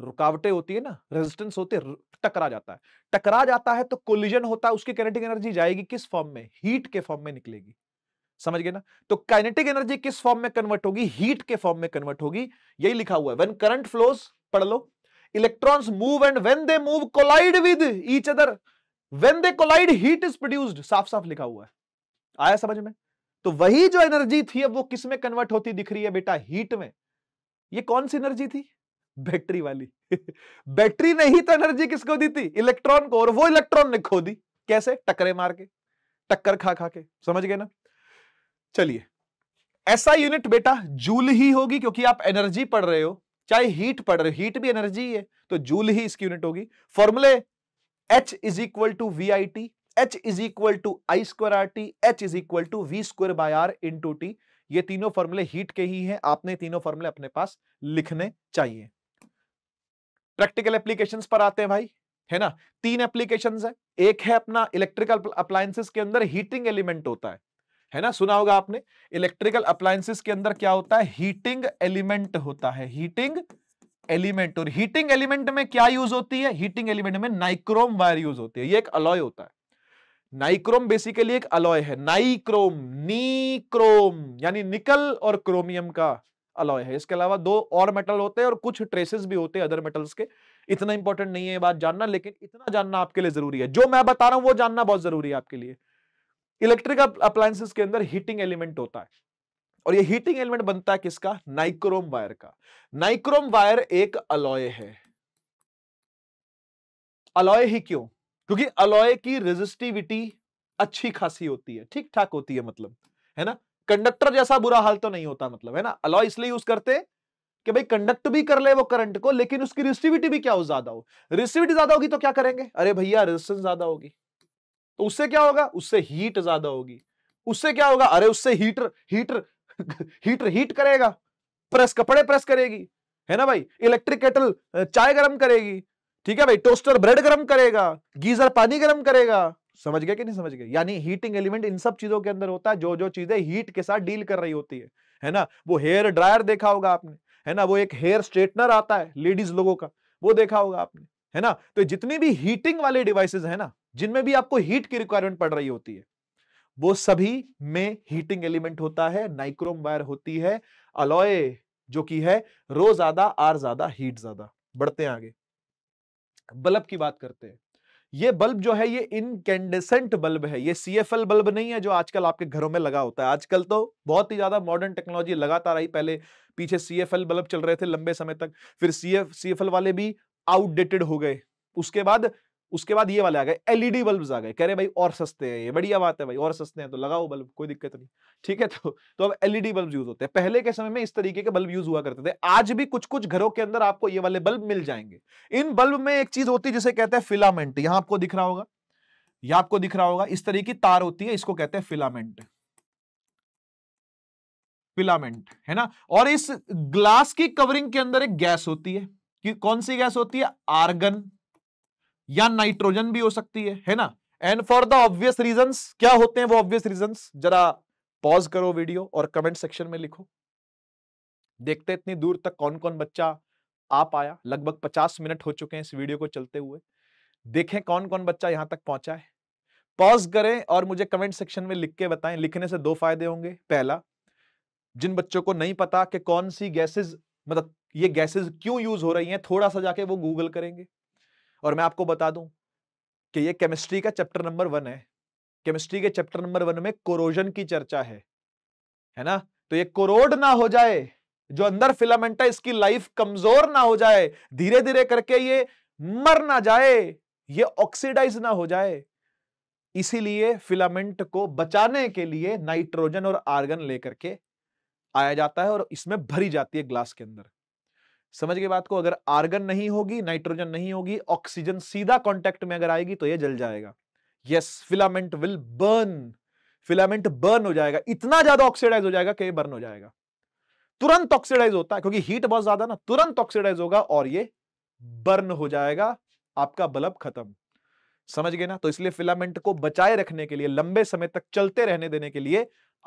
रुकावटें होती है ना रेजिस्टेंस होते टकरा जाता है टकरा जाता है तो कोलिजन होता है उसकी कनेटिक एनर्जी जाएगी किस फॉर्म में हीट के फॉर्म में निकलेगी समझ गए ना तो काइनेटिक एनर्जी किस फॉर्म में कन्वर्ट होगी हीट के फॉर्म में कन्वर्ट होगी यही लिखा हुआ है व्हेन करंट फ्लोस पढ़ लो electrons move and when they move collide with each other when they collide heat is produced साफ साफ लिखा हुआ है आया समझ में तो वही जो एनर्जी थी अब वो किस में कन्वर्ट होती दिख रही है बेटा हीट में ये कौन सी एनर्जी थी बैटरी वाली बैटरी ने ही तो एनर्जी किसको दी थी इलेक्ट्रॉन को और वो इलेक्ट्रॉन ने खो दी कैसे टकरे मार के टक्कर खा खा के समझ गए ना चलिए ऐसा यूनिट बेटा जूल ही होगी क्योंकि आप एनर्जी पढ़ रहे हो चाहे हीट पढ़ रहे हो हीट भी एनर्जी है तो जूल ही इसकी यूनिट होगी फॉर्मूले H is equal to V I T H is equal to I square R T H is equal to V square by R into T ये तीनों फॉर्मूले हीट के ही हैं आपने तीनों फॉर्मूले अपने पास लिखने चाहिए प्रैक्टिकल एप्लीकेशन पर आते हैं भाई है ना तीन एप्लीकेशन है एक है अपना इलेक्ट्रिकल अप्लायसेस के अंदर हीटिंग एलिमेंट होता है है ना सुना होगा आपने इलेक्ट्रिकल अप्लायंसेस के अंदर क्या होता है हीटिंग एलिमेंट होता है हीटिंग एलिमेंट और हीटिंग एलिमेंट में क्या यूज होती है हीटिंग एलिमेंट में नाइक्रोम वायर यूज होती है ये एक अलॉय होता है नाइक्रोम बेसिकली एक अलॉय है नाइक्रोम नीक्रोम यानी निकल और क्रोमियम का अलॉय है इसके अलावा दो और मेटल होते हैं और कुछ ट्रेसेस भी होते हैं अदर मेटल्स के इतना इंपॉर्टेंट नहीं है बात जानना लेकिन इतना जानना आपके लिए जरूरी है जो मैं बता रहा हूं वो जानना बहुत जरूरी है आपके लिए इलेक्ट्रिक अप्लायसेस के अंदर हीटिंग एलिमेंट होता है और ये हीटिंग एलिमेंट बनता है किसका नाइक्रोम वायर का नाइक्रोम वायर एक अलॉय है अलॉय ही क्यों क्योंकि अलॉय की रेजिस्टिविटी अच्छी खासी होती है ठीक ठाक होती है मतलब है ना कंडक्टर जैसा बुरा हाल तो नहीं होता मतलब है ना अलॉय इसलिए यूज करते हैं कि भाई कंडक्ट भी कर ले वो करंट को लेकिन उसकी रिसिविटी भी क्या हो ज्यादा हो रिसिविटी ज्यादा होगी तो क्या करेंगे अरे भैया रेजिस्टेंस ज्यादा होगी तो उससे क्या होगा उससे हीट ज्यादा होगी उससे क्या होगा अरे उससे हीटर हीटर हीटर हीट करेगा प्रेस कपड़े प्रेस करेगी है ना भाई इलेक्ट्रिक केटल चाय गर्म करेगी ठीक है भाई टोस्टर ब्रेड गर्म करेगा गीजर पानी गर्म करेगा समझ गया कि नहीं समझ गए यानी हीटिंग एलिमेंट इन सब चीजों के अंदर होता है जो जो चीजें हीट के साथ डील कर रही होती है है ना वो हेयर ड्रायर देखा होगा आपने है ना वो एक हेयर स्ट्रेटनर आता है लेडीज लोगों का वो देखा होगा आपने है ना तो जितने भी हीटिंग वाले डिवाइसेज है ना जिनमें भी आपको हीट की रिक्वायरमेंट पड़ रही होती है वो सभी में हीटिंग एलिमेंट होता है नाइक्रोम वायर होती है अलॉय जो कि है रो ज्यादा आर ज्यादा हीट ज्यादा बढ़ते हैं आगे बल्ब की बात करते हैं ये बल्ब जो है ये इनकेंडेसेंट बल्ब है ये सी बल्ब नहीं है जो आजकल आपके घरों में लगा होता है आजकल तो बहुत ही ज्यादा मॉडर्न टेक्नोलॉजी लगातार आई पहले पीछे सी बल्ब चल रहे थे लंबे समय तक फिर सी एफ वाले भी आउटडेटेड हो गए उसके बाद उसके बाद ये वाले आ गए एलईडी बल्ब आ गए कह रहे भाई और सस्ते हैं ये बढ़िया बात है भाई और सस्ते हैं तो लगाओ बल्ब कोई दिक्कत नहीं ठीक है तो तो अब एलईडी बल्ब यूज होते हैं पहले के समय में इस तरीके के बल्ब यूज हुआ करते थे आज भी कुछ कुछ घरों के अंदर आपको ये वाले बल्ब मिल जाएंगे इन बल्ब में एक चीज होती है जिसे कहते हैं फिलामेंट यहां आपको दिख रहा होगा यह आपको दिख रहा होगा इस तरीके की तार होती है इसको कहते हैं फिलामेंट फिलामेंट है ना और इस ग्लास की कवरिंग के अंदर एक गैस होती है कि कौन सी गैस होती है आर्गन या नाइट्रोजन भी हो सकती है है ना and for the obvious reason क्या होते हैं वो ऑब्वियस रीजन जरा पॉज करो वीडियो और कमेंट सेक्शन में लिखो देखते इतनी दूर तक कौन कौन बच्चा आ पाया लगभग पचास मिनट हो चुके हैं इस वीडियो को चलते हुए देखें कौन कौन बच्चा यहां तक पहुंचा है पॉज करें और मुझे कमेंट सेक्शन में लिख के बताएं लिखने से दो फायदे होंगे पहला जिन बच्चों को नहीं पता कि कौन सी गैसेस मतलब ये गैसेस क्यों यूज हो रही हैं थोड़ा सा जाके वो गूगल करेंगे और मैं आपको बता दूं कि ये केमिस्ट्री का चैप्टर नंबर वन है केमिस्ट्री के चैप्टर नंबर वन में कोरोजन की चर्चा है है ना तो ये कोरोड ना हो जाए जो अंदर फिलामेंट है इसकी लाइफ कमजोर ना हो जाए धीरे धीरे करके ये मर ना जाए ये ऑक्सीडाइज ना हो जाए इसीलिए फिलामेंट को बचाने के लिए नाइट्रोजन और आर्गन लेकर के आया जाता है और इसमें भरी जाती है ग्लास के अंदर समझ गए बात को अगर आर्गन नहीं होगी नाइट्रोजन नहीं होगी ऑक्सीजन सीधा कॉन्टेक्ट में अगर आएगी तो यह जल जाएगा yes filament will burn filament burn हो जाएगा इतना ज्यादा ऑक्सीडाइज हो जाएगा कि यह बर्न हो जाएगा तुरंत ऑक्सीडाइज होता है क्योंकि हीट बहुत ज्यादा ना तुरंत ऑक्सीडाइज होगा और ये बर्न हो जाएगा आपका बल्ब खत्म समझ गए ना तो इसलिए फिलामेंट को बचाए रखने के लिए लंबे समय तक चलते रहने देने के लिए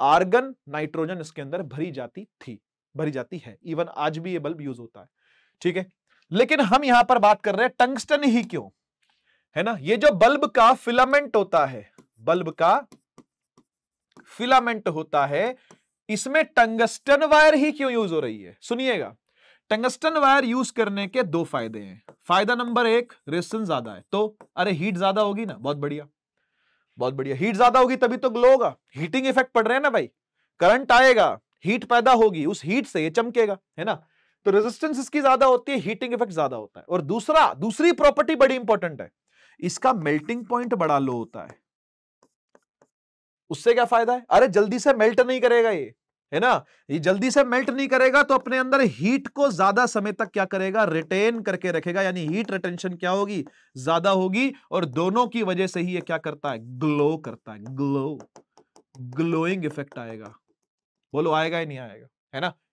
आर्गन नाइट्रोजन इसके अंदर भरी जाती थी भरी जाती है इवन आज भी ये बल्ब यूज होता है ठीक है लेकिन हम यहां पर बात कर रहे हैं टंगस्टन ही क्यों है ना ये जो बल्ब का फिलामेंट होता है बल्ब का फिलामेंट होता है इसमें टंगस्टन वायर ही क्यों यूज हो रही है सुनिएगा टंगस्टन वायर यूज करने के दो फायदे हैं फायदा नंबर एक रेसन ज्यादा है तो अरे हीट ज्यादा होगी ना बहुत बढ़िया बहुत बढ़िया हीट ज्यादा होगी तभी तो ग्लो होगा हीटिंग इफेक्ट पड़ रहे हैं ना भाई करंट आएगा हीट पैदा होगी उस हीट से ये चमकेगा है ना तो रेजिस्टेंस इसकी ज्यादा होती है हीटिंग इफेक्ट ज्यादा होता है और दूसरा दूसरी प्रॉपर्टी बड़ी इंपॉर्टेंट है इसका मेल्टिंग पॉइंट बड़ा लो होता है उससे क्या फायदा है अरे जल्दी से मेल्ट नहीं करेगा ये है ना ये जल्दी से मेल्ट नहीं करेगा तो अपने अंदर हीट को ज्यादा समय तक क्या करेगा रिटेन करके रखेगा यानी हीट रिटेंशन क्या होगी ज्यादा होगी और दोनों की वजह से ही ये क्या करता है ग्लो करता है ग्लो ग्लोइंग इफेक्ट आएगा बोलो आएगा ही नहीं आएगा है ना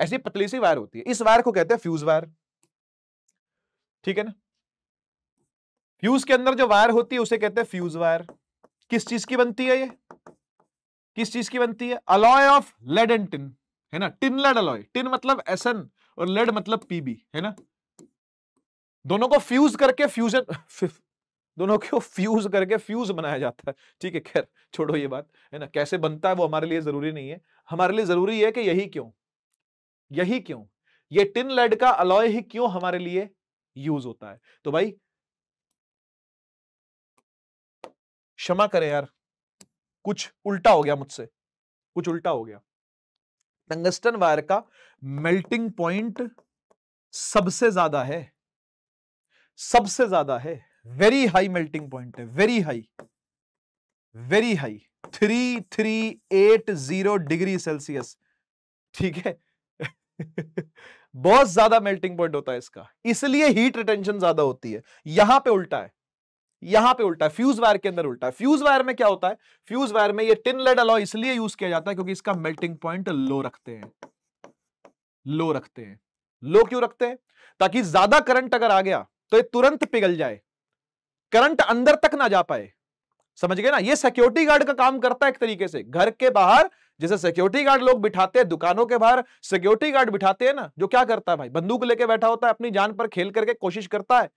ऐसी पतली सी वायर होती है इस वायर को कहते हैं फ्यूज वायर ठीक है ना फ्यूज के अंदर जो वायर होती है उसे कहते हैं फ्यूज वायर किस चीज की बनती है ये किस चीज की बनती है alloy of lead and tin है ना टिन लेड अलॉय टिन मतलब एस और लेड मतलब पीबी है ना दोनों को फ्यूज करके फ्यूजन दोनों को फ्यूज करके फ्यूज बनाया जाता है ठीक है खैर छोड़ो ये बात है ना कैसे बनता है वो हमारे लिए जरूरी नहीं है हमारे लिए जरूरी है कि यही क्यों यही क्यों ये टिन लेड का अलॉय ही क्यों हमारे लिए यूज होता है तो भाई क्षमा करें यार कुछ उल्टा हो गया मुझसे कुछ उल्टा हो गया टंगस्टन वायर का मेल्टिंग पॉइंट सबसे ज्यादा है सबसे ज्यादा है वेरी हाई मेल्टिंग पॉइंट है very high very high three three eight zero degree Celsius ठीक है बहुत ज्यादा मेल्टिंग पॉइंट होता है इसका इसलिए हीट रिटेंशन ज्यादा होती है यहां पे उल्टा है यहां पे उल्टा है फ्यूज वायर के अंदर उल्टा है फ्यूज वायर में क्या होता है फ्यूज वायर में ये टिन लेड अलॉय इसलिए यूज किया जाता है क्योंकि इसका मेल्टिंग पॉइंट लो रखते हैं लो रखते हैं लो क्यों रखते हैं ताकि ज्यादा करंट अगर आ गया तो ये तुरंत पिघल जाए करंट अंदर तक ना जा पाए समझ गए ना ये सिक्योरिटी गार्ड का काम करता है एक तरीके से घर के बाहर जैसे सिक्योरिटी गार्ड लोग बिठाते हैं दुकानों के बाहर सिक्योरिटी गार्ड बिठाते हैं ना जो क्या करता है भाई बंदूक लेके बैठा होता है अपनी जान पर खेल करके कोशिश करता है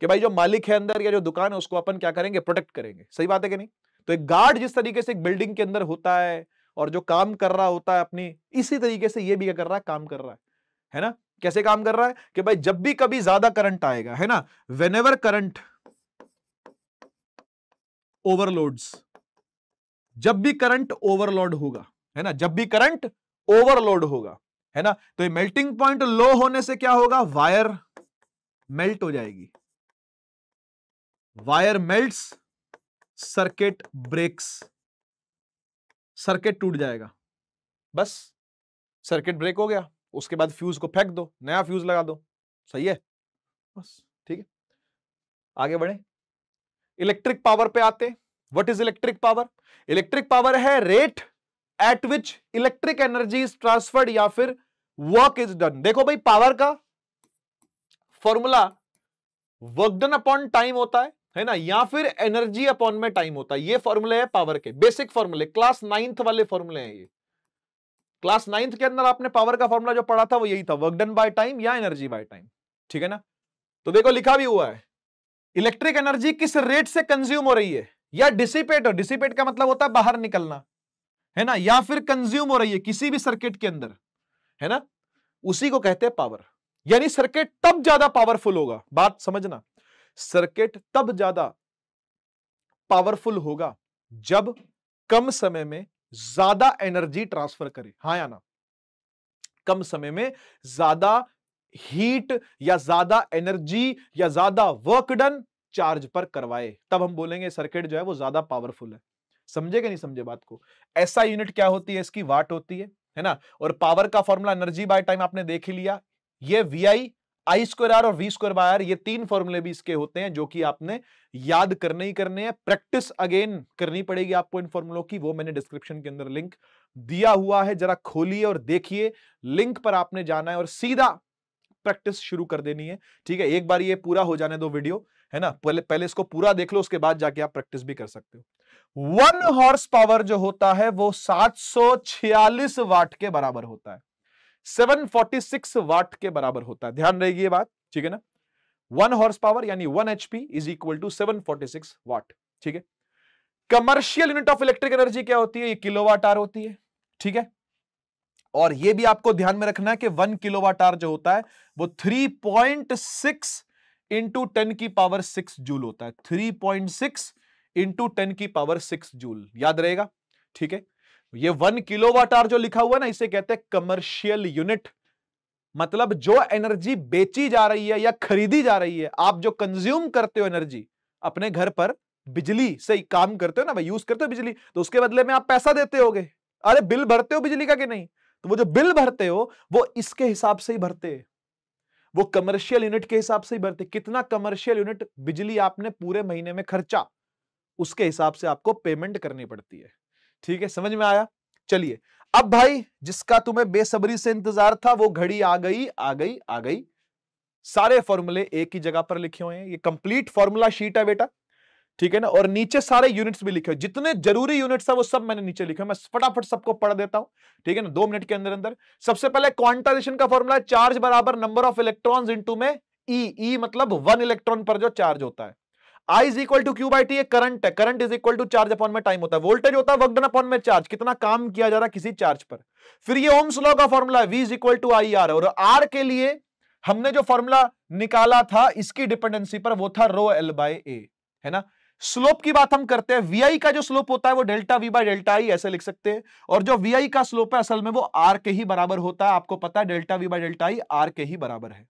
कि भाई जो मालिक है अंदर या जो दुकान है उसको अपन क्या करेंगे प्रोटेक्ट करेंगे सही बात है कि नहीं तो एक गार्ड जिस तरीके से एक बिल्डिंग के अंदर होता है और जो काम कर रहा होता है अपनी इसी तरीके से ये भी क्या कर रहा है काम कर रहा है है ना कैसे काम कर रहा है कि भाई जब भी कभी ज्यादा करंट आएगा है ना वेन एवर करंट ओवरलोड्स जब भी करंट ओवरलोड होगा है ना जब भी करंट ओवरलोड होगा है ना तो ये मेल्टिंग पॉइंट लो होने से क्या होगा वायर मेल्ट हो जाएगी wire melts circuit breaks circuit टूट जाएगा बस सर्किट ब्रेक हो गया उसके बाद फ्यूज को फेंक दो नया फ्यूज लगा दो सही है बस ठीक है आगे बढ़े इलेक्ट्रिक पावर पे आते what is electric power electric power है rate at which electric energy is transferred या फिर वर्क इज डन देखो भाई पावर का formula work done upon time होता है है ना या फिर एनर्जी अपॉन में टाइम होता है ये फॉर्मूले है पावर के बेसिक फॉर्मूले क्लास नाइन्थ वाले फॉर्मूले हैं ये क्लास नाइन्थ के अंदर आपने पावर का फॉर्मूला जो पढ़ा था वो यही था वर्क डन बाय टाइम या एनर्जी बाय टाइम ठीक है ना तो देखो लिखा भी हुआ है इलेक्ट्रिक एनर्जी किस रेट से कंज्यूम हो रही है या डिसिपेट हो डिसिपेट का मतलब होता है बाहर निकलना है ना या फिर कंज्यूम हो रही है किसी भी सर्किट के अंदर है ना उसी को कहते हैं पावर यानी सर्किट तब ज्यादा पावरफुल होगा बात समझना सर्किट तब ज्यादा पावरफुल होगा जब कम समय में ज्यादा एनर्जी ट्रांसफर करे हाँ या ना कम समय में ज्यादा हीट या ज्यादा एनर्जी या ज्यादा वर्क डन चार्ज पर करवाए तब हम बोलेंगे सर्किट जो है वो ज्यादा पावरफुल है समझे कि नहीं समझे बात को ऐसा यूनिट क्या होती है इसकी वाट होती है है ना और पावर का फॉर्मूला एनर्जी बाय टाइम आपने देख ही लिया ये V I I square R और वी स्क्वायर बाय आर ये तीन फॉर्मूले भी इसके होते हैं जो कि आपने याद करने ही करने हैं प्रैक्टिस अगेन करनी पड़ेगी आपको इन फॉर्मूलों की वो मैंने डिस्क्रिप्शन के अंदर लिंक दिया हुआ है जरा खोलिए और देखिए लिंक पर आपने जाना है और सीधा प्रैक्टिस शुरू कर देनी है ठीक है एक बार ये पूरा हो जाने दो वीडियो है ना पहले पहले इसको पूरा देख लो उसके बाद जाके आप प्रैक्टिस भी कर सकते हो वन हॉर्स पावर जो होता है वो 746 वाट के बराबर होता है 746 वाट के बराबर होता है ध्यान रहेगी ये बात ठीक है ना वन हॉर्स पावर यानी one HP is equal to seven forty six watt ठीक है commercial unit of electric energy क्या होती है ये वाट आर होती है ठीक है और ये भी आपको ध्यान में रखना है कि वन किलोवाट आर जो होता है वो three point six into ten की पावर सिक्स जूल होता है three point six into ten की पावर सिक्स जूल याद रहेगा ठीक है ये वन किलोवाट आर जो लिखा हुआ है ना इसे कहते हैं कमर्शियल यूनिट मतलब जो एनर्जी बेची जा रही है या खरीदी जा रही है आप जो कंज्यूम करते हो एनर्जी अपने घर पर बिजली से काम करते हो ना भाई यूज करते हो बिजली तो उसके बदले में आप पैसा देते हो अरे बिल भरते हो बिजली का कि नहीं तो वो जो बिल भरते हो वो इसके हिसाब से ही भरते हैं वो कमर्शियल यूनिट के हिसाब से ही भरते कितना कमर्शियल यूनिट बिजली आपने पूरे महीने में खर्चा उसके हिसाब से आपको पेमेंट करनी पड़ती है ठीक है समझ में आया चलिए अब भाई जिसका तुम्हें बेसब्री से इंतजार था वो घड़ी आ गई आ गई आ गई सारे फॉर्मूले एक ही जगह पर लिखे हुए हैं ये कंप्लीट फॉर्मूला शीट है बेटा ठीक है ना और नीचे सारे यूनिट्स भी लिखे हुए जितने जरूरी यूनिट्स है वो सब मैंने नीचे लिखे मैं फटाफट सबको पढ़ देता हूं ठीक है ना दो मिनट के अंदर अंदर सबसे पहले क्वांटाइजेशन का फॉर्मूला चार्ज बराबर नंबर ऑफ इलेक्ट्रॉन इंटू में ई ई मतलब वन इलेक्ट्रॉन पर जो चार्ज होता है I is equal to Q by T ये करंट है current is equal to charge upon में टाइम होता है वोल्टेज होता है वर्कडन अपॉन में चार्ज कितना काम किया जा रहा है किसी चार्ज पर फिर ये ओम्स लॉ का फॉर्मूला है V is equal to I R और आर के लिए हमने जो फॉर्मूला निकाला था इसकी डिपेंडेंसी पर वो था रो एल बाय ए है ना स्लोप की बात हम करते हैं वीआई का जो स्लोप होता है वो delta V by delta I ऐसे लिख सकते हैं और जो वीआई का स्लोप है असल में वो आर के ही बराबर होता है आपको पता है delta V by delta I R के ही बराबर है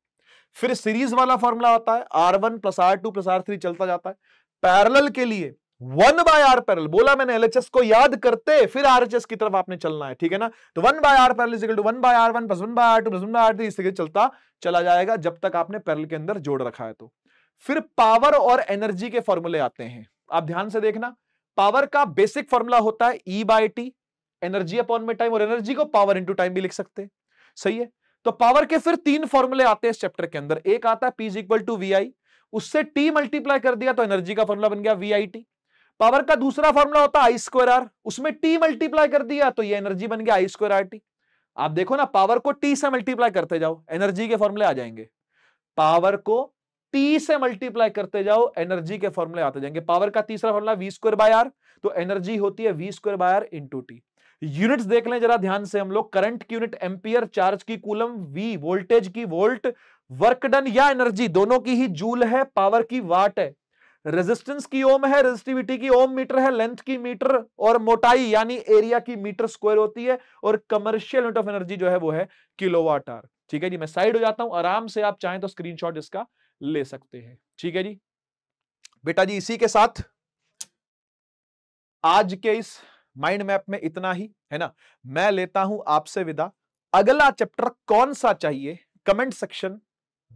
फिर सीरीज वाला फॉर्मूला होता है R one plus R two plus R three चलता जाता है पैरल के लिए वन बाय आर पैरल बोला मैंने एलएचएस को याद करते फिर आरएचएस की तरफ आपने चलना है ठीक है ना तो one by R parallel is equal to one by R one plus one by R two plus one by R three इसके चलता चला जाएगा जब तक आपने पैरल के अंदर जोड़ रखा है तो फिर पावर और एनर्जी के फॉर्मूले आते हैं आप ध्यान से देखना पावर का बेसिक फॉर्मूला होता है E by T energy upon में टाइम और एनर्जी को पावर इंटू टाइम भी लिख सकते हैं सही है तो पावर के फिर तीन फॉर्मूले आते हैं इस चैप्टर के अंदर एक आता है P is equal to V I उससे टी मल्टीप्लाई कर दिया तो एनर्जी का फॉर्मूला बन गया वी आई टी पावर का दूसरा फॉर्मूला होता है आई स्क्वायर आर उसमें टी मल्टीप्लाई कर दिया तो ये एनर्जी बन गया आई स्क्वायर आर टी आप देखो ना पावर को टी से मल्टीप्लाई करते जाओ एनर्जी के फॉर्मूले आ जाएंगे पावर को टी से मल्टीप्लाई करते जाओ एनर्जी के फॉर्मूले आते जाएंगे पावर का तीसरा formula V square by R तो एनर्जी होती है V square by R into T units देख लें जरा ध्यान से हम लोग करंट की यूनिट एम्पियर चार्ज की कूलम वी वोल्टेज की वोल्ट वर्क डन या एनर्जी दोनों की ही जूल है पावर की वाट है रेजिस्टेंस की ओम है रेजिस्टिविटी की ओम मीटर है लेंथ की मीटर और मोटाई यानी एरिया की मीटर स्क्वायर होती है और कमर्शियल यूनिट ऑफ एनर्जी जो है वो है किलोवाट आर ठीक है जी मैं साइड हो जाता हूं आराम से आप चाहें तो स्क्रीनशॉट इसका ले सकते हैं ठीक है जी बेटा जी इसी के साथ आज के इस माइंड मैप में इतना ही है ना मैं लेता हूं आपसे विदा अगला चैप्टर कौन सा चाहिए कमेंट सेक्शन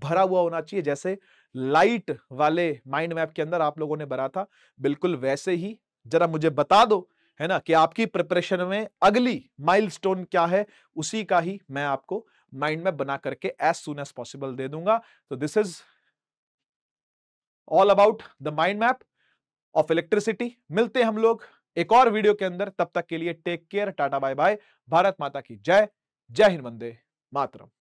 भरा हुआ होना चाहिए जैसे लाइट वाले माइंड मैप के अंदर आप लोगों ने भरा था बिल्कुल वैसे ही जरा मुझे बता दो है ना कि आपकी प्रिपरेशन में अगली माइलस्टोन क्या है उसी का ही मैं आपको माइंड मैप बना करके एज सुन एज पॉसिबल दे दूंगा तो this is all about the mind map of electricity मिलते हम लोग एक और वीडियो के अंदर तब तक के लिए take care tata bye bye Bharat Mata की जय जय हिंद वंदे मातरम